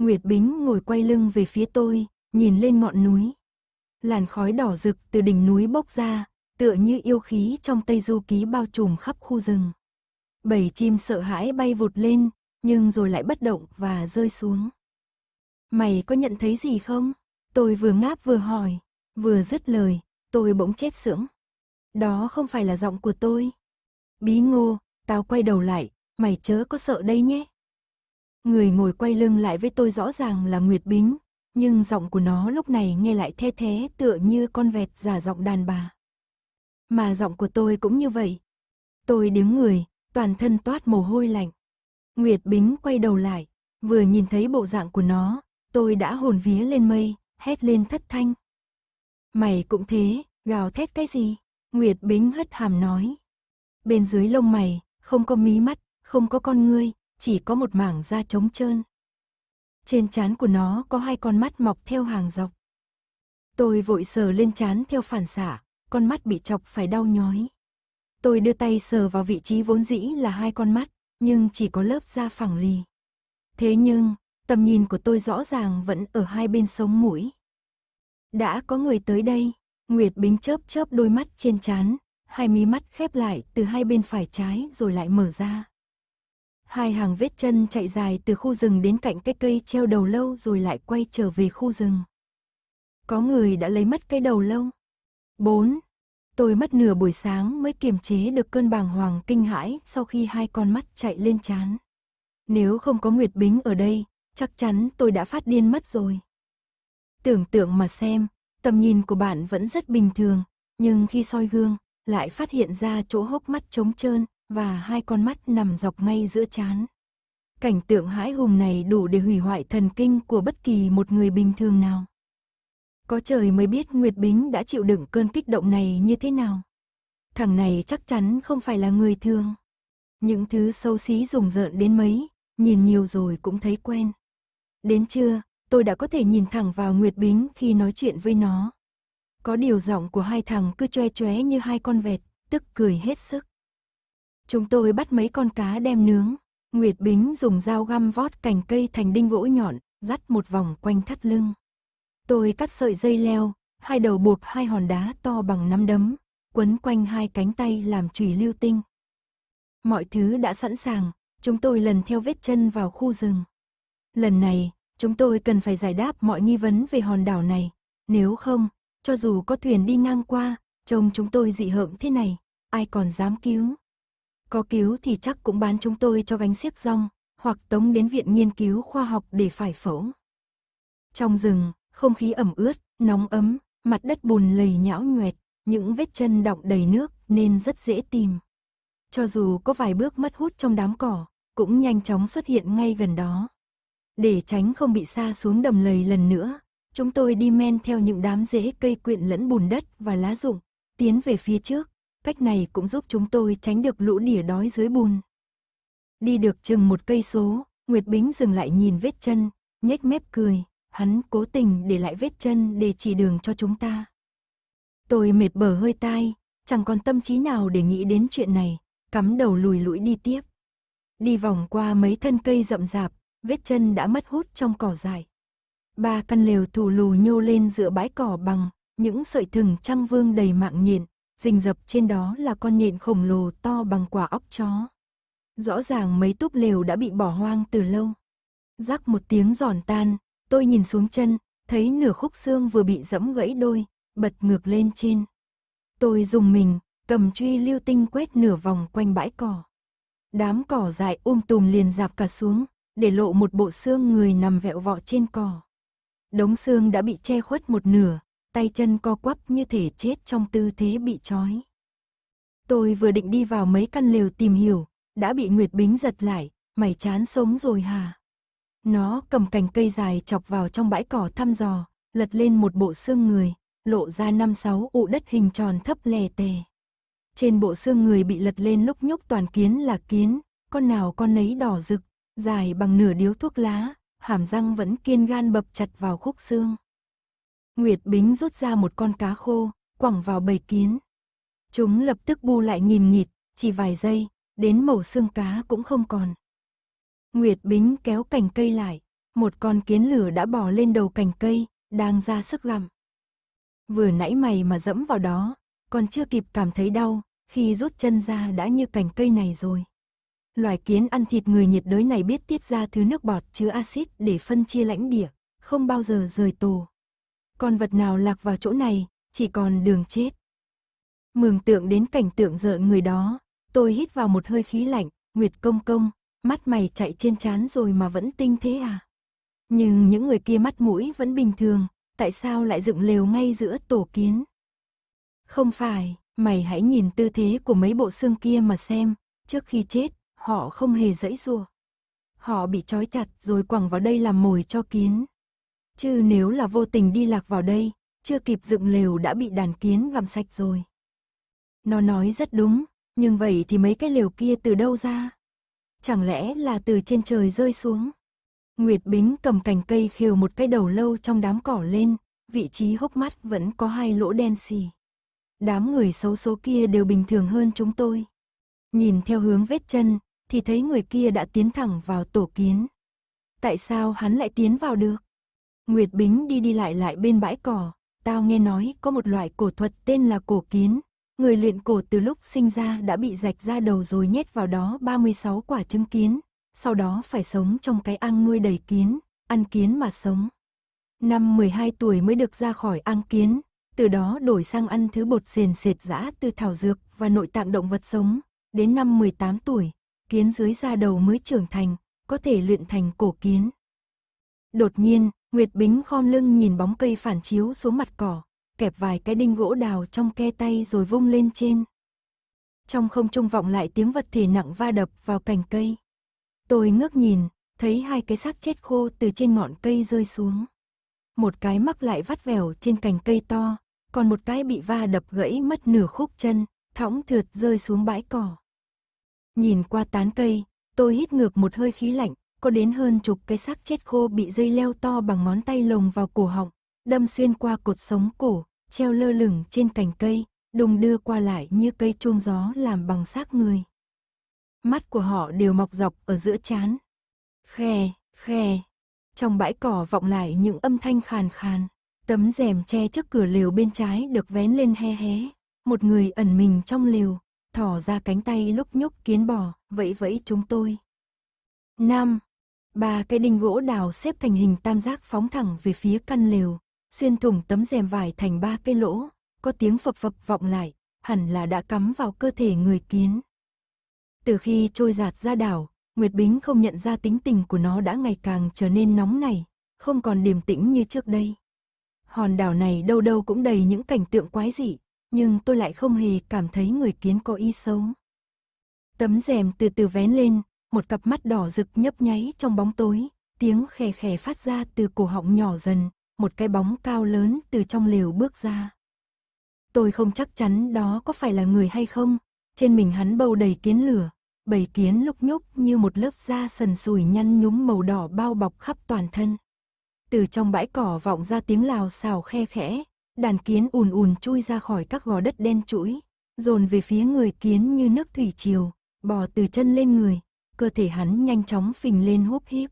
Nguyệt Bính ngồi quay lưng về phía tôi, nhìn lên ngọn núi. Làn khói đỏ rực từ đỉnh núi bốc ra, tựa như yêu khí trong Tây Du Ký bao trùm khắp khu rừng. Bảy chim sợ hãi bay vụt lên, nhưng rồi lại bất động và rơi xuống. Mày có nhận thấy gì không? Tôi vừa ngáp vừa hỏi, vừa dứt lời, tôi bỗng chết sững. Đó không phải là giọng của tôi. Bí ngô, tao quay đầu lại, mày chớ có sợ đây nhé. Người ngồi quay lưng lại với tôi rõ ràng là Nguyệt Bính, nhưng giọng của nó lúc này nghe lại the thế tựa như con vẹt giả giọng đàn bà. Mà giọng của tôi cũng như vậy. Tôi đứng người, toàn thân toát mồ hôi lạnh. Nguyệt Bính quay đầu lại, vừa nhìn thấy bộ dạng của nó, tôi đã hồn vía lên mây, hét lên thất thanh. Mày cũng thế, gào thét cái gì? Nguyệt Bính hất hàm nói. Bên dưới lông mày, không có mí mắt, không có con ngươi, chỉ có một mảng da trống trơn. Trên trán của nó có hai con mắt mọc theo hàng dọc. Tôi vội sờ lên trán theo phản xạ, con mắt bị chọc phải đau nhói. Tôi đưa tay sờ vào vị trí vốn dĩ là hai con mắt, nhưng chỉ có lớp da phẳng lì. Thế nhưng, tầm nhìn của tôi rõ ràng vẫn ở hai bên sống mũi. Đã có người tới đây, Nguyệt Bính chớp chớp đôi mắt trên trán, hai mí mắt khép lại từ hai bên phải trái rồi lại mở ra hai hàng vết chân chạy dài từ khu rừng đến cạnh cái cây treo đầu lâu rồi lại quay trở về khu rừng. Có người đã lấy mất cái đầu lâu. 4. Tôi mất nửa buổi sáng mới kiềm chế được cơn bàng hoàng kinh hãi sau khi hai con mắt chạy lên chán. Nếu không có Nguyệt Bính ở đây, chắc chắn tôi đã phát điên mất rồi. Tưởng tượng mà xem, tầm nhìn của bạn vẫn rất bình thường, nhưng khi soi gương, lại phát hiện ra chỗ hốc mắt trống trơn, và hai con mắt nằm dọc ngay giữa chán. Cảnh tượng hãi hùng này đủ để hủy hoại thần kinh của bất kỳ một người bình thường nào. Có trời mới biết Nguyệt Bính đã chịu đựng cơn kích động này như thế nào. Thằng này chắc chắn không phải là người thường. Những thứ xấu xí rùng rợn đến mấy, nhìn nhiều rồi cũng thấy quen. Đến trưa, tôi đã có thể nhìn thẳng vào Nguyệt Bính khi nói chuyện với nó. Có điều giọng của hai thằng cứ choe choé như hai con vẹt, tức cười hết sức. Chúng tôi bắt mấy con cá đem nướng. Nguyệt Bính dùng dao găm vót cành cây thành đinh gỗ nhọn, dắt một vòng quanh thắt lưng. Tôi cắt sợi dây leo, hai đầu buộc hai hòn đá to bằng nắm đấm, quấn quanh hai cánh tay làm chùy lưu tinh. Mọi thứ đã sẵn sàng, chúng tôi lần theo vết chân vào khu rừng. Lần này, chúng tôi cần phải giải đáp mọi nghi vấn về hòn đảo này, nếu không, cho dù có thuyền đi ngang qua, trông chúng tôi dị hợm thế này, ai còn dám cứu. Có cứu thì chắc cũng bán chúng tôi cho gánh xiếc rong, hoặc tống đến viện nghiên cứu khoa học để phải phẫu. Trong rừng, không khí ẩm ướt, nóng ấm, mặt đất bùn lầy nhão nhoẹt, những vết chân đọng đầy nước nên rất dễ tìm. Cho dù có vài bước mất hút trong đám cỏ, cũng nhanh chóng xuất hiện ngay gần đó. Để tránh không bị xa xuống đầm lầy lần nữa, chúng tôi đi men theo những đám rễ cây quyện lẫn bùn đất và lá rụng, tiến về phía trước, cách này cũng giúp chúng tôi tránh được lũ đỉa đói dưới bùn. Đi được chừng một cây số, Nguyệt Bính dừng lại nhìn vết chân, nhếch mép cười, hắn cố tình để lại vết chân để chỉ đường cho chúng ta. Tôi mệt bở hơi tai, chẳng còn tâm trí nào để nghĩ đến chuyện này, cắm đầu lùi lũi đi tiếp. Đi vòng qua mấy thân cây rậm rạp, vết chân đã mất hút trong cỏ dài. Ba căn lều thủ lù nhô lên giữa bãi cỏ bằng, những sợi thừng trăm vương đầy mạng nhện, rình rập trên đó là con nhện khổng lồ to bằng quả óc chó. Rõ ràng mấy túp lều đã bị bỏ hoang từ lâu. Rắc một tiếng giòn tan, tôi nhìn xuống chân, thấy nửa khúc xương vừa bị dẫm gãy đôi, bật ngược lên trên. Tôi dùng mình, cầm truy lưu tinh quét nửa vòng quanh bãi cỏ. Đám cỏ dại um tùm liền dạp cả xuống, để lộ một bộ xương người nằm vẹo vọ trên cỏ. Đống xương đã bị che khuất một nửa, tay chân co quắp như thể chết trong tư thế bị trói. Tôi vừa định đi vào mấy căn lều tìm hiểu, đã bị Nguyệt Bính giật lại, mày chán sống rồi hả? Nó cầm cành cây dài chọc vào trong bãi cỏ thăm dò, lật lên một bộ xương người, lộ ra năm sáu ụ đất hình tròn thấp lè tè. Trên bộ xương người bị lật lên lúc nhúc toàn kiến là kiến, con nào con nấy đỏ rực, dài bằng nửa điếu thuốc lá, hàm răng vẫn kiên gan bập chặt vào khúc xương. Nguyệt Bính rút ra một con cá khô, quẳng vào bầy kiến. Chúng lập tức bu lại nghìn nghịt, chỉ vài giây, đến màu xương cá cũng không còn. Nguyệt Bính kéo cành cây lại, một con kiến lửa đã bò lên đầu cành cây, đang ra sức gặm. Vừa nãy mày mà dẫm vào đó, còn chưa kịp cảm thấy đau, khi rút chân ra đã như cành cây này rồi. Loài kiến ăn thịt người nhiệt đới này biết tiết ra thứ nước bọt chứa axit để phân chia lãnh địa, không bao giờ rời tổ. Con vật nào lạc vào chỗ này, chỉ còn đường chết. Mường tượng đến cảnh tượng rợn người đó, tôi hít vào một hơi khí lạnh, Nguyệt công công, mắt mày chạy trên chán rồi mà vẫn tinh thế à? Nhưng những người kia mắt mũi vẫn bình thường, tại sao lại dựng lều ngay giữa tổ kiến? Không phải, mày hãy nhìn tư thế của mấy bộ xương kia mà xem, trước khi chết, họ không hề dãy rùa. Họ bị trói chặt rồi quẳng vào đây làm mồi cho kiến. Chứ nếu là vô tình đi lạc vào đây, chưa kịp dựng lều đã bị đàn kiến gặm sạch rồi. Nó nói rất đúng, nhưng vậy thì mấy cái lều kia từ đâu ra? Chẳng lẽ là từ trên trời rơi xuống? Nguyệt Bính cầm cành cây khều một cái đầu lâu trong đám cỏ lên, vị trí hốc mắt vẫn có hai lỗ đen xì. Đám người xấu số kia đều bình thường hơn chúng tôi. Nhìn theo hướng vết chân, thì thấy người kia đã tiến thẳng vào tổ kiến. Tại sao hắn lại tiến vào được? Nguyệt Bính đi đi lại lại bên bãi cỏ, tao nghe nói có một loại cổ thuật tên là cổ kiến. Người luyện cổ từ lúc sinh ra đã bị rạch ra đầu rồi nhét vào đó 36 quả trứng kiến, sau đó phải sống trong cái ăn nuôi đầy kiến, ăn kiến mà sống. Năm 12 tuổi mới được ra khỏi ăn kiến, từ đó đổi sang ăn thứ bột sền sệt giã từ thảo dược và nội tạng động vật sống. Đến năm 18 tuổi, kiến dưới da đầu mới trưởng thành, có thể luyện thành cổ kiến. Đột nhiên, Nguyệt Bính khom lưng nhìn bóng cây phản chiếu xuống mặt cỏ, kẹp vài cái đinh gỗ đào trong ke tay rồi vung lên trên. Trong không trung vọng lại tiếng vật thể nặng va đập vào cành cây. Tôi ngước nhìn, thấy hai cái xác chết khô từ trên ngọn cây rơi xuống. Một cái mắc lại vắt vẻo trên cành cây to, còn một cái bị va đập gãy mất nửa khúc chân, thõng thượt rơi xuống bãi cỏ. Nhìn qua tán cây, tôi hít ngược một hơi khí lạnh, có đến hơn chục cái xác chết khô bị dây leo to bằng ngón tay lồng vào cổ họng, đâm xuyên qua cột sống cổ, treo lơ lửng trên cành cây, đùng đưa qua lại như cây chuông gió làm bằng xác người. Mắt của họ đều mọc dọc ở giữa chán. Khe, khe. Trong bãi cỏ vọng lại những âm thanh khàn khàn. Tấm rèm che trước cửa lều bên trái được vén lên he hé. Một người ẩn mình trong lều, thỏ ra cánh tay lúc nhúc kiến bò, vẫy vẫy chúng tôi. Nam, Ba cái đinh gỗ đào xếp thành hình tam giác phóng thẳng về phía căn lều, xuyên thủng tấm rèm vải thành ba cái lỗ, có tiếng phập phập vọng lại, hẳn là đã cắm vào cơ thể người kiến. Từ khi trôi giạt ra đảo, Nguyệt Bính không nhận ra tính tình của nó đã ngày càng trở nên nóng nảy không còn điềm tĩnh như trước đây. Hòn đảo này đâu đâu cũng đầy những cảnh tượng quái dị, nhưng tôi lại không hề cảm thấy người kiến có ý xấu. Tấm rèm từ từ vén lên, một cặp mắt đỏ rực nhấp nháy trong bóng tối, tiếng khè khè phát ra từ cổ họng nhỏ dần, một cái bóng cao lớn từ trong lều bước ra. Tôi không chắc chắn đó có phải là người hay không, trên mình hắn bầu đầy kiến lửa, bầy kiến lúc nhúc như một lớp da sần sùi nhăn nhúm màu đỏ bao bọc khắp toàn thân. Từ trong bãi cỏ vọng ra tiếng lào xào khe khẽ, đàn kiến ùn ùn chui ra khỏi các gò đất đen chuỗi, dồn về phía người kiến như nước thủy triều, bò từ chân lên người, cơ thể hắn nhanh chóng phình lên húp híp.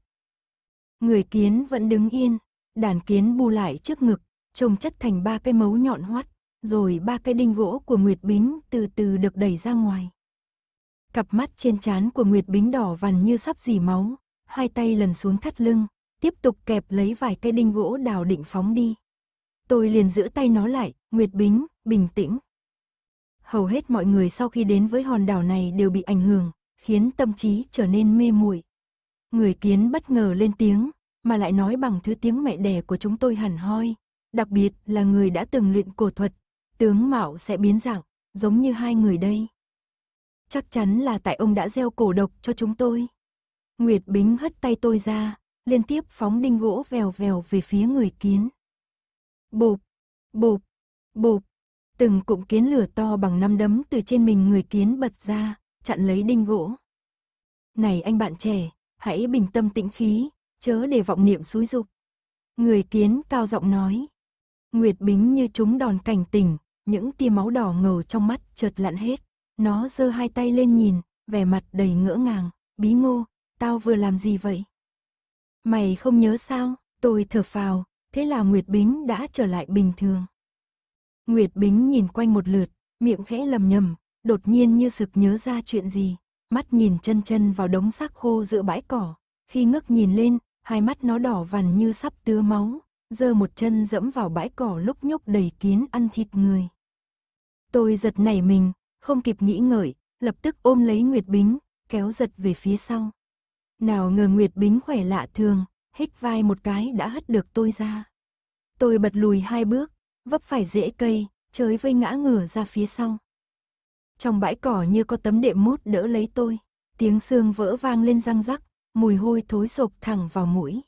Người kiến vẫn đứng yên, đàn kiến bu lại trước ngực, trông chất thành ba cái mấu nhọn hoắt, rồi ba cái đinh gỗ của Nguyệt Bính từ từ được đẩy ra ngoài. Cặp mắt trên trán của Nguyệt Bính đỏ vằn như sắp dì máu, hai tay lần xuống thắt lưng, tiếp tục kẹp lấy vài cái đinh gỗ đào định phóng đi. Tôi liền giữ tay nó lại, Nguyệt Bính, bình tĩnh. Hầu hết mọi người sau khi đến với hòn đảo này đều bị ảnh hưởng, khiến tâm trí trở nên mê muội. Người kiến bất ngờ lên tiếng, mà lại nói bằng thứ tiếng mẹ đẻ của chúng tôi hẳn hoi, đặc biệt là người đã từng luyện cổ thuật, tướng mạo sẽ biến dạng, giống như hai người đây. Chắc chắn là tại ông đã gieo cổ độc cho chúng tôi. Nguyệt Bính hất tay tôi ra, liên tiếp phóng đinh gỗ vèo vèo về phía người kiến. Bụp, bụp, bụp, từng cụm kiến lửa to bằng năm đấm từ trên mình người kiến bật ra, chặn lấy đinh gỗ. Này anh bạn trẻ, hãy bình tâm tĩnh khí, chớ để vọng niệm xúi dục. Người kiến cao giọng nói. Nguyệt Bính như chúng đòn cảnh tỉnh, những tia máu đỏ ngầu trong mắt chợt lặn hết. Nó giơ hai tay lên nhìn, vẻ mặt đầy ngỡ ngàng. Bí ngô, tao vừa làm gì vậy? Mày không nhớ sao? Tôi thở phào, thế là Nguyệt Bính đã trở lại bình thường. Nguyệt Bính nhìn quanh một lượt, miệng khẽ lầm nhầm, đột nhiên như sực nhớ ra chuyện gì, mắt nhìn chân chân vào đống xác khô giữa bãi cỏ, khi ngước nhìn lên, hai mắt nó đỏ vằn như sắp tứa máu, giơ một chân dẫm vào bãi cỏ lúc nhúc đầy kiến ăn thịt người. Tôi giật nảy mình, không kịp nghĩ ngợi, lập tức ôm lấy Nguyệt Bính, kéo giật về phía sau. Nào ngờ Nguyệt Bính khỏe lạ thường, hít vai một cái đã hất được tôi ra. Tôi bật lùi hai bước, vấp phải rễ cây, chới với ngã ngửa ra phía sau. Trong bãi cỏ như có tấm đệm mút đỡ lấy tôi, tiếng xương vỡ vang lên răng rắc, mùi hôi thối sộc thẳng vào mũi.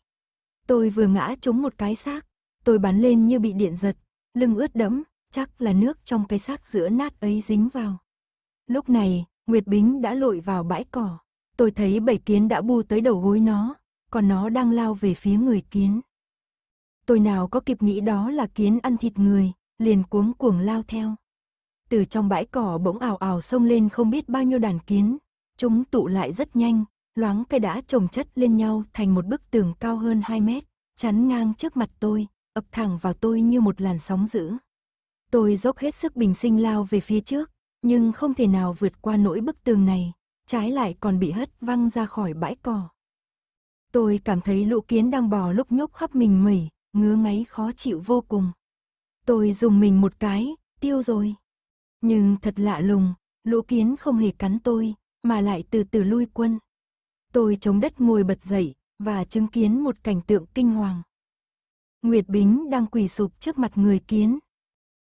Tôi vừa ngã trúng một cái xác, tôi bắn lên như bị điện giật, lưng ướt đẫm, chắc là nước trong cái xác giữa nát ấy dính vào. Lúc này, Nguyệt Bính đã lội vào bãi cỏ. Tôi thấy bảy kiến đã bu tới đầu gối nó, còn nó đang lao về phía người kiến. Tôi nào có kịp nghĩ đó là kiến ăn thịt người, liền cuống cuồng lao theo từ trong bãi cỏ bỗng ào ào xông lên không biết bao nhiêu đàn kiến. Chúng tụ lại rất nhanh, loáng cây đã trồng chất lên nhau thành một bức tường cao hơn 2 mét, chắn ngang trước mặt tôi, ập thẳng vào tôi như một làn sóng dữ. Tôi dốc hết sức bình sinh lao về phía trước, nhưng không thể nào vượt qua nỗi bức tường này, trái lại còn bị hất văng ra khỏi bãi cỏ. Tôi cảm thấy lũ kiến đang bò lúc nhúc khắp mình mỉ ngứa ngáy khó chịu vô cùng. Tôi dùng mình một cái, tiêu rồi. Nhưng thật lạ lùng, lũ kiến không hề cắn tôi, mà lại từ từ lui quân. Tôi chống đất ngồi bật dậy, và chứng kiến một cảnh tượng kinh hoàng. Nguyệt Bính đang quỳ sụp trước mặt người kiến.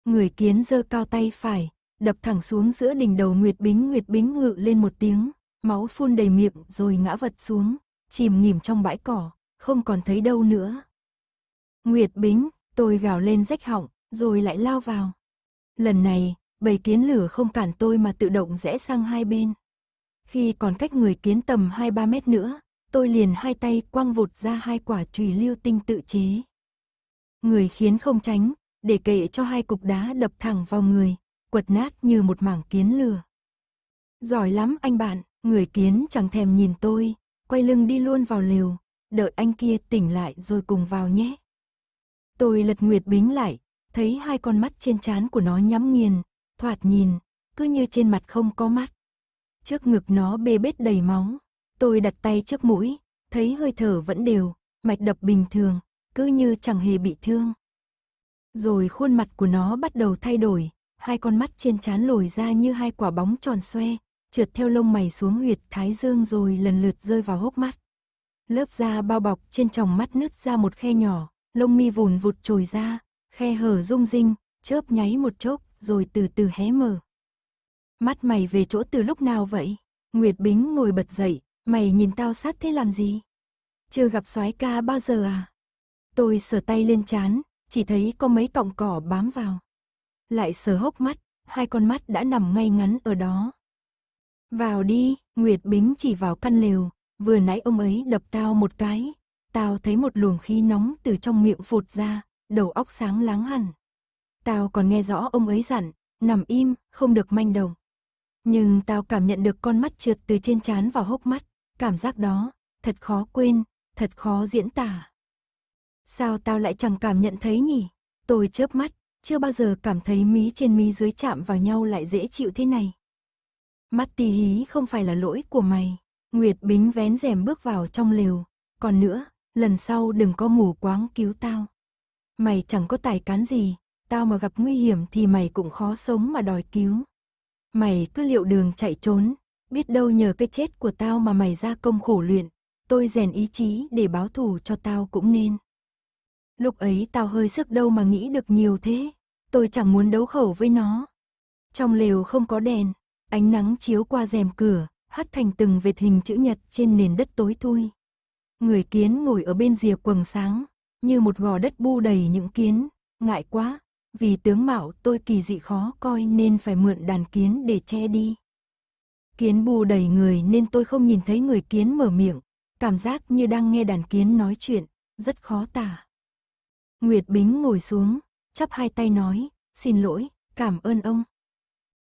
Người kiến giơ cao tay phải, đập thẳng xuống giữa đỉnh đầu Nguyệt Bính. Nguyệt Bính ngự lên một tiếng, máu phun đầy miệng rồi ngã vật xuống, chìm nghỉm trong bãi cỏ, không còn thấy đâu nữa. Nguyệt Bính, tôi gào lên rách họng, rồi lại lao vào. Lần này, bầy kiến lửa không cản tôi mà tự động rẽ sang hai bên. Khi còn cách người kiến tầm 2-3 mét nữa, tôi liền hai tay quăng vụt ra hai quả chùy lưu tinh tự chế. Người khiến không tránh, để kệ cho hai cục đá đập thẳng vào người, quật nát như một mảng kiến lửa. Giỏi lắm anh bạn, người kiến chẳng thèm nhìn tôi, quay lưng đi luôn vào lều, đợi anh kia tỉnh lại rồi cùng vào nhé. Tôi lật Nguyệt Bính lại, thấy hai con mắt trên trán của nó nhắm nghiền, thoạt nhìn, cứ như trên mặt không có mắt. Trước ngực nó bê bết đầy máu, tôi đặt tay trước mũi, thấy hơi thở vẫn đều, mạch đập bình thường, cứ như chẳng hề bị thương. Rồi khuôn mặt của nó bắt đầu thay đổi, hai con mắt trên trán lồi ra như hai quả bóng tròn xoe, trượt theo lông mày xuống huyệt thái dương rồi lần lượt rơi vào hốc mắt. Lớp da bao bọc trên tròng mắt nứt ra một khe nhỏ, lông mi vùn vụt trồi ra, khe hở rung rinh, chớp nháy một chốc, rồi từ từ hé mở. Mắt mày về chỗ từ lúc nào vậy? Nguyệt Bính ngồi bật dậy, mày nhìn tao sát thế làm gì? Chưa gặp soái ca bao giờ à? Tôi sờ tay lên chán, chỉ thấy có mấy cọng cỏ bám vào. Lại sờ hốc mắt, hai con mắt đã nằm ngay ngắn ở đó. Vào đi, Nguyệt Bính chỉ vào căn lều, vừa nãy ông ấy đập tao một cái. Tao thấy một luồng khí nóng từ trong miệng phụt ra, đầu óc sáng láng hẳn. Tao còn nghe rõ ông ấy dặn, nằm im, không được manh động. Nhưng tao cảm nhận được con mắt trượt từ trên trán vào hốc mắt, cảm giác đó, thật khó quên, thật khó diễn tả. Sao tao lại chẳng cảm nhận thấy nhỉ? Tôi chớp mắt, chưa bao giờ cảm thấy mí trên mí dưới chạm vào nhau lại dễ chịu thế này. Mắt tì hí không phải là lỗi của mày. Nguyệt Bính vén rèm bước vào trong lều. Còn nữa, lần sau đừng có mù quáng cứu tao. Mày chẳng có tài cán gì, tao mà gặp nguy hiểm thì mày cũng khó sống mà đòi cứu. Mày cứ liệu đường chạy trốn, biết đâu nhờ cái chết của tao mà mày ra công khổ luyện, tôi rèn ý chí để báo thù cho tao cũng nên. Lúc ấy tao hơi sức đâu mà nghĩ được nhiều thế, tôi chẳng muốn đấu khẩu với nó. Trong lều không có đèn, ánh nắng chiếu qua rèm cửa, hắt thành từng vệt hình chữ nhật trên nền đất tối thui. Người kiến ngồi ở bên rìa quầng sáng, như một gò đất bu đầy những kiến, ngại quá, vì tướng mạo tôi kỳ dị khó coi nên phải mượn đàn kiến để che đi. Kiến bù đầy người nên tôi không nhìn thấy người kiến mở miệng, cảm giác như đang nghe đàn kiến nói chuyện, rất khó tả. Nguyệt Bính ngồi xuống, chắp hai tay nói, xin lỗi, cảm ơn ông.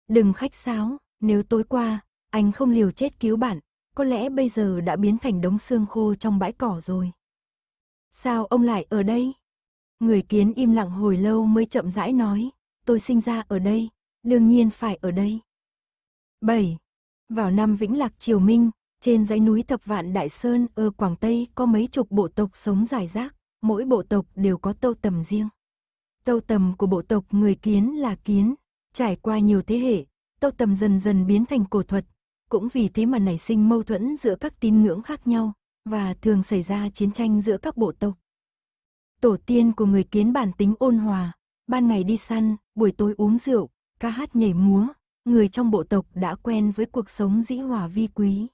Đừng khách sáo, nếu tối qua, anh không liều chết cứu bạn, có lẽ bây giờ đã biến thành đống xương khô trong bãi cỏ rồi. Sao ông lại ở đây? Người kiến im lặng hồi lâu mới chậm rãi nói, tôi sinh ra ở đây, đương nhiên phải ở đây. 7. Vào năm Vĩnh Lạc Triều Minh, trên dãy núi Thập Vạn Đại Sơn ở Quảng Tây có mấy chục bộ tộc sống dài rác, mỗi bộ tộc đều có tâu tầm riêng. Tâu tầm của bộ tộc người kiến là kiến, trải qua nhiều thế hệ, tâu tầm dần dần biến thành cổ thuật, cũng vì thế mà nảy sinh mâu thuẫn giữa các tín ngưỡng khác nhau và thường xảy ra chiến tranh giữa các bộ tộc. Tổ tiên của người kiến bản tính ôn hòa, ban ngày đi săn, buổi tối uống rượu, ca hát nhảy múa, người trong bộ tộc đã quen với cuộc sống dĩ hòa vi quý.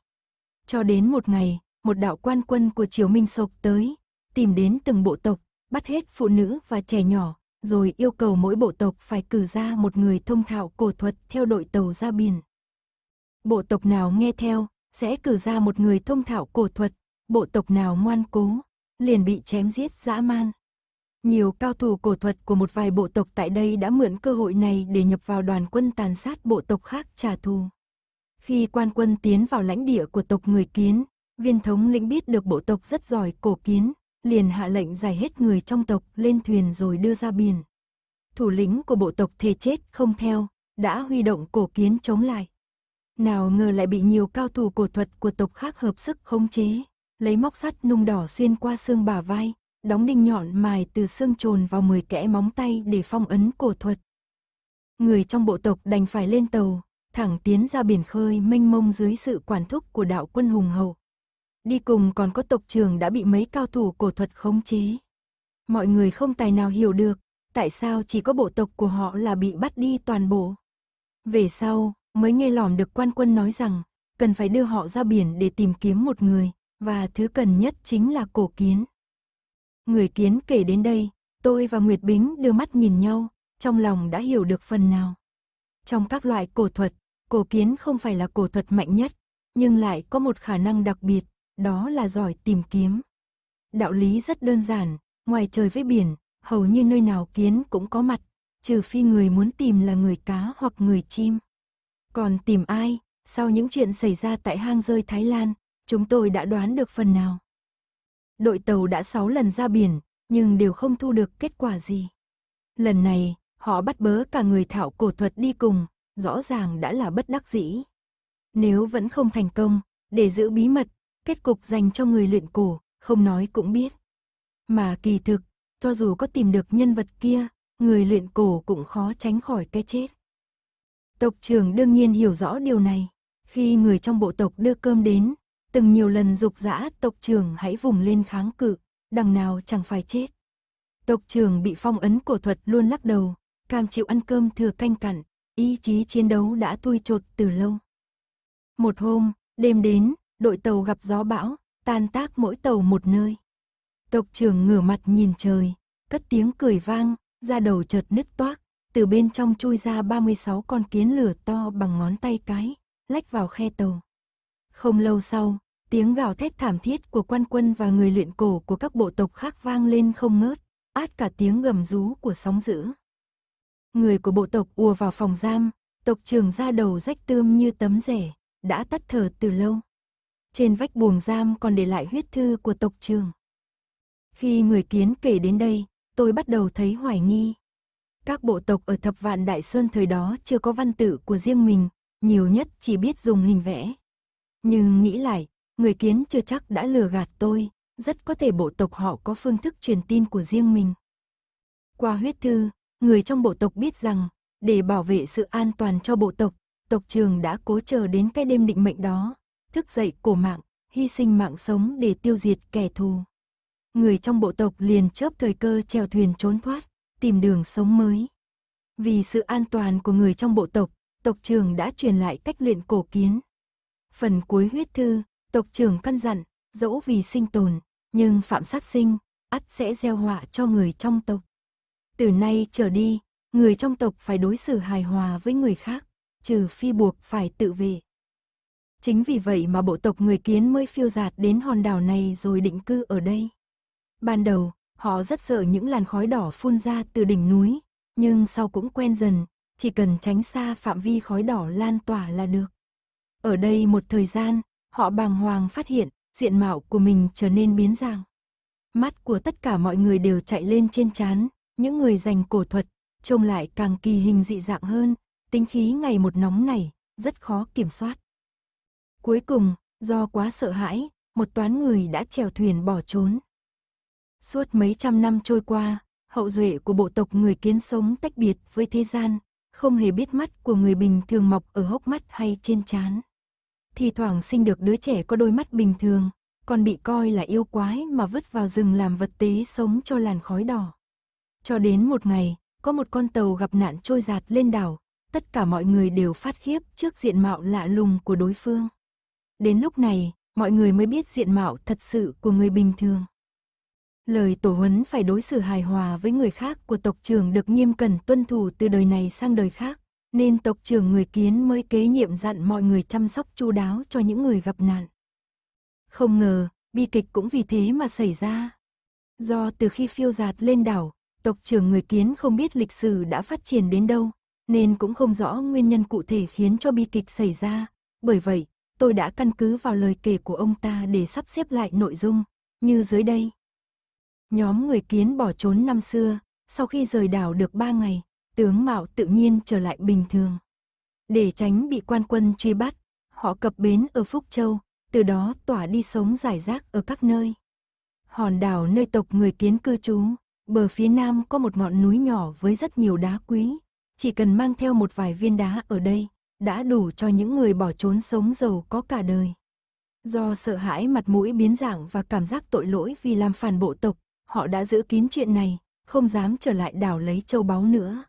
Cho đến một ngày, một đạo quan quân của triều Minh Sộc tới, tìm đến từng bộ tộc, bắt hết phụ nữ và trẻ nhỏ, rồi yêu cầu mỗi bộ tộc phải cử ra một người thông thạo cổ thuật theo đội tàu ra biển. Bộ tộc nào nghe theo, sẽ cử ra một người thông thạo cổ thuật, bộ tộc nào ngoan cố, liền bị chém giết dã man. Nhiều cao thủ cổ thuật của một vài bộ tộc tại đây đã mượn cơ hội này để nhập vào đoàn quân tàn sát bộ tộc khác trả thù. Khi quan quân tiến vào lãnh địa của tộc người kiến, viên thống lĩnh biết được bộ tộc rất giỏi cổ kiến, liền hạ lệnh giải hết người trong tộc lên thuyền rồi đưa ra biển. Thủ lĩnh của bộ tộc thề chết không theo, đã huy động cổ kiến chống lại. Nào ngờ lại bị nhiều cao thủ cổ thuật của tộc khác hợp sức khống chế lấy móc sắt nung đỏ xuyên qua xương bả vai, đóng đinh nhọn mài từ xương trồn vào 10 kẽ móng tay để phong ấn cổ thuật. Người trong bộ tộc đành phải lên tàu, thẳng tiến ra biển khơi mênh mông dưới sự quản thúc của đạo quân hùng hậu. Đi cùng còn có tộc trường đã bị mấy cao thủ cổ thuật khống chế. Mọi người không tài nào hiểu được, tại sao chỉ có bộ tộc của họ là bị bắt đi toàn bộ. Về sau, mới nghe lỏm được quan quân nói rằng, cần phải đưa họ ra biển để tìm kiếm một người, và thứ cần nhất chính là cổ kiến. Người kiến kể đến đây, tôi và Nguyệt Bính đưa mắt nhìn nhau, trong lòng đã hiểu được phần nào. Trong các loại cổ thuật, cổ kiến không phải là cổ thuật mạnh nhất, nhưng lại có một khả năng đặc biệt, đó là giỏi tìm kiếm. Đạo lý rất đơn giản, ngoài trời với biển, hầu như nơi nào kiến cũng có mặt, trừ phi người muốn tìm là người cá hoặc người chim. Còn tìm ai, sau những chuyện xảy ra tại hang rơi Thái Lan, Chúng tôi đã đoán được phần nào. Đội tàu đã 6 lần ra biển, nhưng đều không thu được kết quả gì. Lần này, họ bắt bớ cả người thảo cổ thuật đi cùng, rõ ràng đã là bất đắc dĩ. Nếu vẫn không thành công, để giữ bí mật, kết cục dành cho người luyện cổ, không nói cũng biết. Mà kỳ thực, cho dù có tìm được nhân vật kia, người luyện cổ cũng khó tránh khỏi cái chết. Tộc trưởng đương nhiên hiểu rõ điều này. Khi người trong bộ tộc đưa cơm đến, từng nhiều lần dục dã tộc trưởng hãy vùng lên kháng cự, đằng nào chẳng phải chết. Tộc trưởng bị phong ấn cổ thuật luôn lắc đầu, cam chịu ăn cơm thừa canh cặn, ý chí chiến đấu đã tui trột từ lâu. Một hôm, đêm đến, đội tàu gặp gió bão, tan tác mỗi tàu một nơi. Tộc trưởng ngửa mặt nhìn trời, cất tiếng cười vang, ra đầu chợt nứt toác, từ bên trong chui ra 36 con kiến lửa to bằng ngón tay cái, lách vào khe tàu. Không lâu sau, tiếng gào thét thảm thiết của quan quân và người luyện cổ của các bộ tộc khác vang lên không ngớt, át cả tiếng gầm rú của sóng dữ. Người của bộ tộc ùa vào phòng giam, tộc trường ra đầu rách tươm như tấm rể, đã tắt thở từ lâu. Trên vách buồng giam còn để lại huyết thư của tộc trường. Khi người kiến kể đến đây, tôi bắt đầu thấy hoài nghi. Các bộ tộc ở thập vạn Đại Sơn thời đó chưa có văn tự của riêng mình, nhiều nhất chỉ biết dùng hình vẽ, nhưng nghĩ lại, người kiến chưa chắc đã lừa gạt tôi, rất có thể bộ tộc họ có phương thức truyền tin của riêng mình. Qua huyết thư, người trong bộ tộc biết rằng, để bảo vệ sự an toàn cho bộ tộc, tộc trường đã cố chờ đến cái đêm định mệnh đó, thức dậy cổ mạng, hy sinh mạng sống để tiêu diệt kẻ thù. Người trong bộ tộc liền chớp thời cơ chèo thuyền trốn thoát, tìm đường sống mới. Vì sự an toàn của người trong bộ tộc, tộc trường đã truyền lại cách luyện cổ kiến. Phần cuối huyết thư, tộc trưởng căn dặn, dẫu vì sinh tồn, nhưng phạm sát sinh, ắt sẽ gieo họa cho người trong tộc. Từ nay trở đi, người trong tộc phải đối xử hài hòa với người khác, trừ phi buộc phải tự vệ. Chính vì vậy mà bộ tộc người kiến mới phiêu dạt đến hòn đảo này rồi định cư ở đây. Ban đầu, họ rất sợ những làn khói đỏ phun ra từ đỉnh núi, nhưng sau cũng quen dần, chỉ cần tránh xa phạm vi khói đỏ lan tỏa là được. Ở đây một thời gian, họ bàng hoàng phát hiện, diện mạo của mình trở nên biến dạng. Mắt của tất cả mọi người đều chạy lên trên chán, những người dành cổ thuật, trông lại càng kỳ hình dị dạng hơn, tính khí ngày một nóng này, rất khó kiểm soát. Cuối cùng, do quá sợ hãi, một toán người đã chèo thuyền bỏ trốn. Suốt mấy trăm năm trôi qua, hậu duệ của bộ tộc người kiến sống tách biệt với thế gian, không hề biết mắt của người bình thường mọc ở hốc mắt hay trên trán. Thì thoảng sinh được đứa trẻ có đôi mắt bình thường, còn bị coi là yêu quái mà vứt vào rừng làm vật tế sống cho làn khói đỏ. Cho đến một ngày, có một con tàu gặp nạn trôi giạt lên đảo, tất cả mọi người đều phát khiếp trước diện mạo lạ lùng của đối phương. Đến lúc này, mọi người mới biết diện mạo thật sự của người bình thường. Lời tổ huấn phải đối xử hài hòa với người khác của tộc trưởng được nghiêm cẩn tuân thủ từ đời này sang đời khác, nên tộc trưởng người kiến mới kế nhiệm dặn mọi người chăm sóc chu đáo cho những người gặp nạn. Không ngờ, bi kịch cũng vì thế mà xảy ra. Do từ khi phiêu giạt lên đảo, tộc trưởng người kiến không biết lịch sử đã phát triển đến đâu, nên cũng không rõ nguyên nhân cụ thể khiến cho bi kịch xảy ra. Bởi vậy, tôi đã căn cứ vào lời kể của ông ta để sắp xếp lại nội dung, như dưới đây. Nhóm người kiến bỏ trốn năm xưa, sau khi rời đảo được ba ngày, tướng mạo tự nhiên trở lại bình thường. Để tránh bị quan quân truy bắt, họ cập bến ở Phúc Châu, từ đó tỏa đi sống giải rác ở các nơi. Hòn đảo nơi tộc người kiến cư trú, bờ phía nam có một ngọn núi nhỏ với rất nhiều đá quý, chỉ cần mang theo một vài viên đá ở đây, đã đủ cho những người bỏ trốn sống giàu có cả đời. Do sợ hãi mặt mũi biến dạng và cảm giác tội lỗi vì làm phản bộ tộc, họ đã giữ kín chuyện này, không dám trở lại đảo lấy châu báu nữa.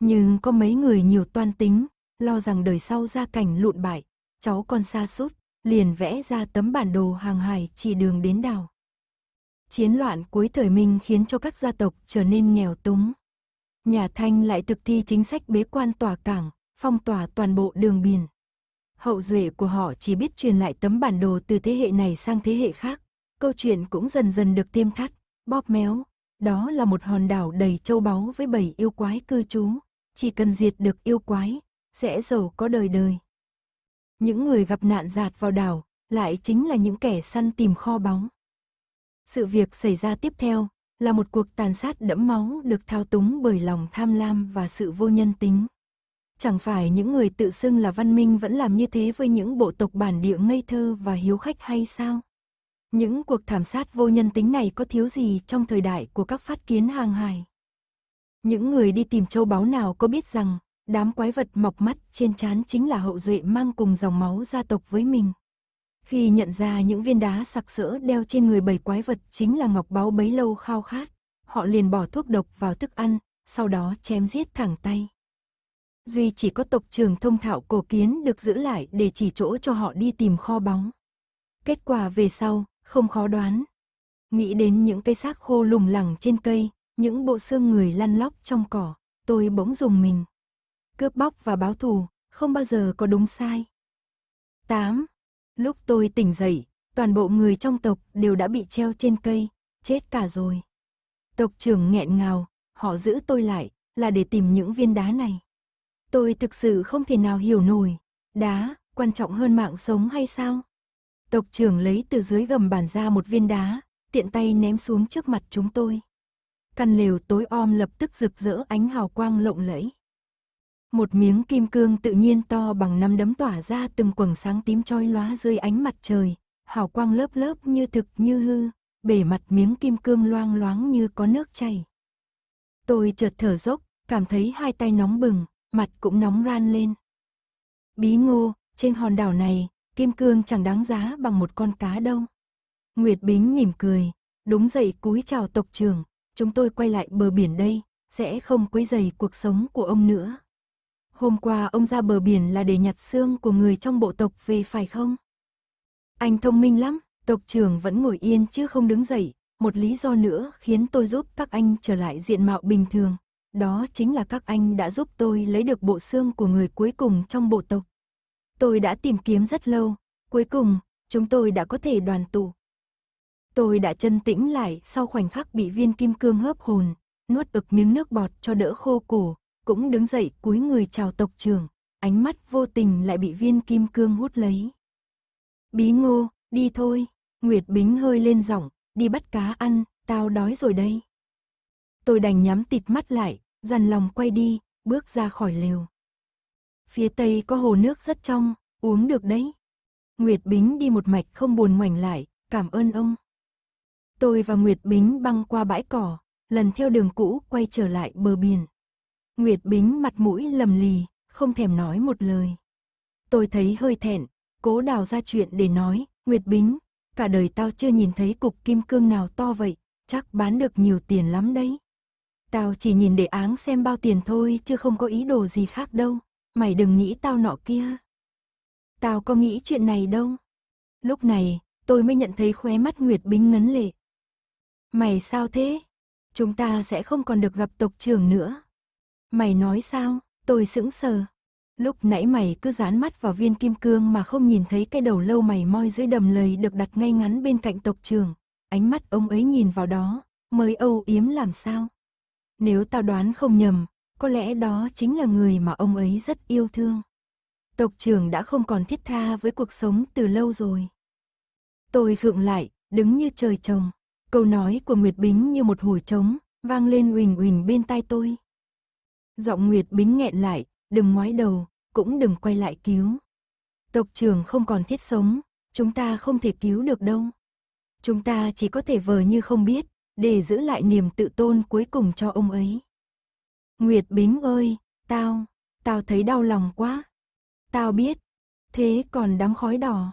Nhưng có mấy người nhiều toan tính, lo rằng đời sau ra cảnh lụn bại, cháu con xa sút liền vẽ ra tấm bản đồ hàng hải chỉ đường đến đảo. Chiến loạn cuối thời Minh khiến cho các gia tộc trở nên nghèo túng. Nhà Thanh lại thực thi chính sách bế quan tỏa cảng, phong tỏa toàn bộ đường biển. Hậu duệ của họ chỉ biết truyền lại tấm bản đồ từ thế hệ này sang thế hệ khác. Câu chuyện cũng dần dần được tiêm thắt, bóp méo. Đó là một hòn đảo đầy châu báu với bảy yêu quái cư trú chỉ cần diệt được yêu quái, sẽ giàu có đời đời. Những người gặp nạn giạt vào đảo, lại chính là những kẻ săn tìm kho báu. Sự việc xảy ra tiếp theo là một cuộc tàn sát đẫm máu được thao túng bởi lòng tham lam và sự vô nhân tính. Chẳng phải những người tự xưng là văn minh vẫn làm như thế với những bộ tộc bản địa ngây thơ và hiếu khách hay sao? Những cuộc thảm sát vô nhân tính này có thiếu gì trong thời đại của các phát kiến hàng hải? Những người đi tìm châu báu nào có biết rằng, đám quái vật mọc mắt trên trán chính là hậu duệ mang cùng dòng máu gia tộc với mình. Khi nhận ra những viên đá sặc sỡ đeo trên người bảy quái vật chính là ngọc báu bấy lâu khao khát, họ liền bỏ thuốc độc vào thức ăn, sau đó chém giết thẳng tay. Duy chỉ có tộc trường thông thạo cổ kiến được giữ lại để chỉ chỗ cho họ đi tìm kho báu. Kết quả về sau, không khó đoán. Nghĩ đến những cây xác khô lủng lẳng trên cây, những bộ xương người lăn lóc trong cỏ, tôi bỗng dùng mình. Cướp bóc và báo thù, không bao giờ có đúng sai. 8. Lúc tôi tỉnh dậy, toàn bộ người trong tộc đều đã bị treo trên cây, chết cả rồi. Tộc trưởng nghẹn ngào, họ giữ tôi lại, là để tìm những viên đá này. Tôi thực sự không thể nào hiểu nổi, đá, quan trọng hơn mạng sống hay sao? Tộc trưởng lấy từ dưới gầm bàn ra một viên đá, tiện tay ném xuống trước mặt chúng tôi. Căn lều tối om lập tức rực rỡ ánh hào quang lộng lẫy. Một miếng kim cương tự nhiên to bằng năm đấm tỏa ra từng quầng sáng tím chói lóa dưới ánh mặt trời, hào quang lớp lớp như thực như hư, bề mặt miếng kim cương loang loáng như có nước chảy. Tôi chợt thở dốc, cảm thấy hai tay nóng bừng, mặt cũng nóng ran lên. Bí ngô, trên hòn đảo này, kim cương chẳng đáng giá bằng một con cá đâu. Nguyệt Bính mỉm cười, đúng dậy cúi chào tộc trưởng, chúng tôi quay lại bờ biển đây, sẽ không quấy dày cuộc sống của ông nữa. Hôm qua ông ra bờ biển là để nhặt xương của người trong bộ tộc về phải không? Anh thông minh lắm, tộc trưởng vẫn ngồi yên chứ không đứng dậy. Một lý do nữa khiến tôi giúp các anh trở lại diện mạo bình thường. Đó chính là các anh đã giúp tôi lấy được bộ xương của người cuối cùng trong bộ tộc. Tôi đã tìm kiếm rất lâu. Cuối cùng, chúng tôi đã có thể đoàn tụ. Tôi đã chân tĩnh lại sau khoảnh khắc bị viên kim cương hớp hồn, nuốt ực miếng nước bọt cho đỡ khô cổ, cũng đứng dậy cúi người chào tộc trưởng, ánh mắt vô tình lại bị viên kim cương hút lấy. Bí ngô, đi thôi, Nguyệt Bính hơi lên giọng, đi bắt cá ăn, tao đói rồi đây. Tôi đành nhắm tịt mắt lại, dằn lòng quay đi, bước ra khỏi lều. Phía tây có hồ nước rất trong, uống được đấy. Nguyệt Bính đi một mạch không buồn ngoảnh lại, cảm ơn ông. Tôi và Nguyệt Bính băng qua bãi cỏ, lần theo đường cũ quay trở lại bờ biển. Nguyệt Bính mặt mũi lầm lì, không thèm nói một lời. Tôi thấy hơi thẹn, cố đào ra chuyện để nói, Nguyệt Bính, cả đời tao chưa nhìn thấy cục kim cương nào to vậy, chắc bán được nhiều tiền lắm đấy. Tao chỉ nhìn để áng xem bao tiền thôi chứ không có ý đồ gì khác đâu, mày đừng nghĩ tao nọ kia. Tao có nghĩ chuyện này đâu. Lúc này, tôi mới nhận thấy khóe mắt Nguyệt Bính ngấn lệ, Mày sao thế? Chúng ta sẽ không còn được gặp tộc trưởng nữa. Mày nói sao? Tôi sững sờ. Lúc nãy mày cứ dán mắt vào viên kim cương mà không nhìn thấy cái đầu lâu mày moi dưới đầm lầy được đặt ngay ngắn bên cạnh tộc trưởng. Ánh mắt ông ấy nhìn vào đó, mới âu yếm làm sao? Nếu tao đoán không nhầm, có lẽ đó chính là người mà ông ấy rất yêu thương. Tộc trưởng đã không còn thiết tha với cuộc sống từ lâu rồi. Tôi gượng lại, đứng như trời trồng. Câu nói của Nguyệt Bính như một hồi trống, vang lên huỳnh huỳnh bên tai tôi. Giọng Nguyệt Bính nghẹn lại, đừng ngoái đầu, cũng đừng quay lại cứu. Tộc trưởng không còn thiết sống, chúng ta không thể cứu được đâu. Chúng ta chỉ có thể vờ như không biết, để giữ lại niềm tự tôn cuối cùng cho ông ấy. Nguyệt Bính ơi, tao, tao thấy đau lòng quá. Tao biết, thế còn đám khói đỏ.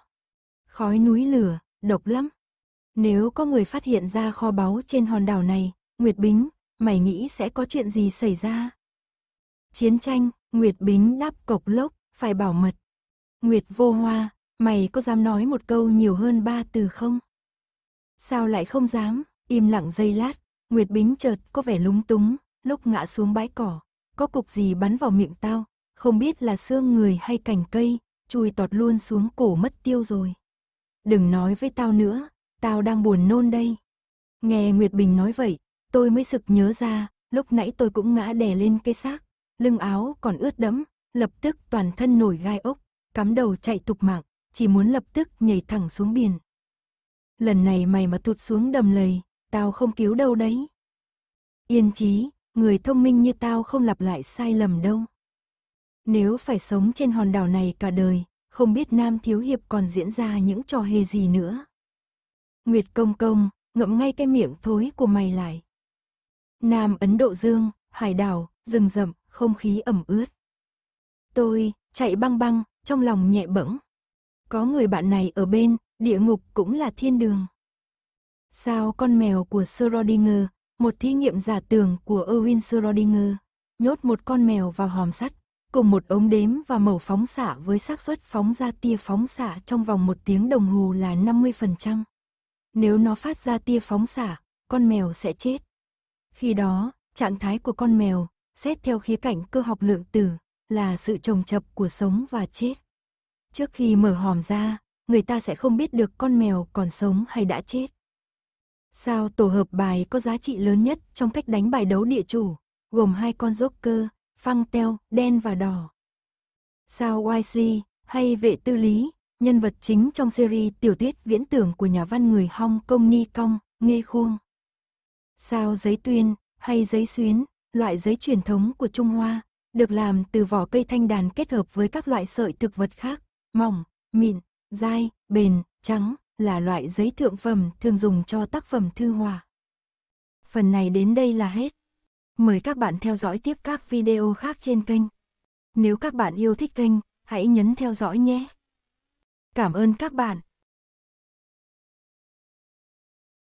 Khói núi lửa, độc lắm. Nếu có người phát hiện ra kho báu trên hòn đảo này, Nguyệt Bính, mày nghĩ sẽ có chuyện gì xảy ra? Chiến tranh, Nguyệt Bính đáp cộc lốc, phải bảo mật. Nguyệt vô hoa, mày có dám nói một câu nhiều hơn ba từ không? Sao lại không dám, im lặng giây lát, Nguyệt Bính chợt có vẻ lúng túng, lúc ngã xuống bãi cỏ, có cục gì bắn vào miệng tao, không biết là xương người hay cành cây, chui tọt luôn xuống cổ mất tiêu rồi. Đừng nói với tao nữa, tao đang buồn nôn đây. Nghe Nguyệt Bình nói vậy, tôi mới sực nhớ ra, lúc nãy tôi cũng ngã đè lên cái xác, lưng áo còn ướt đẫm, lập tức toàn thân nổi gai ốc, cắm đầu chạy tục mạng, chỉ muốn lập tức nhảy thẳng xuống biển. Lần này mày mà tụt xuống đầm lầy, tao không cứu đâu đấy. Yên chí, người thông minh như tao không lặp lại sai lầm đâu. Nếu phải sống trên hòn đảo này cả đời, không biết Nam Thiếu Hiệp còn diễn ra những trò hề gì nữa. Nguyệt công công, ngậm ngay cái miệng thối của mày lại. Nam Ấn Độ Dương, hải đảo, rừng rậm, không khí ẩm ướt. Tôi, chạy băng băng, trong lòng nhẹ bẫng. Có người bạn này ở bên, địa ngục cũng là thiên đường. Sao con mèo của Schrödinger, một thí nghiệm giả tưởng của Erwin Schrödinger, nhốt một con mèo vào hòm sắt, cùng một ống đếm và mẩu phóng xạ với xác suất phóng ra tia phóng xạ trong vòng một tiếng đồng hồ là 50%. Nếu nó phát ra tia phóng xạ, con mèo sẽ chết. Khi đó, trạng thái của con mèo, xét theo khía cạnh cơ học lượng tử, là sự trồng chập của sống và chết. Trước khi mở hòm ra, người ta sẽ không biết được con mèo còn sống hay đã chết. Sao tổ hợp bài có giá trị lớn nhất trong cách đánh bài đấu địa chủ, gồm hai con joker, phăng teo, đen và đỏ. Sao YC hay vệ tư lý nhân vật chính trong series tiểu thuyết viễn tưởng của nhà văn người Hong Kong Ni Cong, Nghê Khuông. Sao giấy tuyên hay giấy xuyến, loại giấy truyền thống của Trung Hoa, được làm từ vỏ cây thanh đàn kết hợp với các loại sợi thực vật khác, mỏng, mịn, dai, bền, trắng, là loại giấy thượng phẩm thường dùng cho tác phẩm thư hòa. Phần này đến đây là hết. Mời các bạn theo dõi tiếp các video khác trên kênh. Nếu các bạn yêu thích kênh, hãy nhấn theo dõi nhé. Cảm ơn các bạn.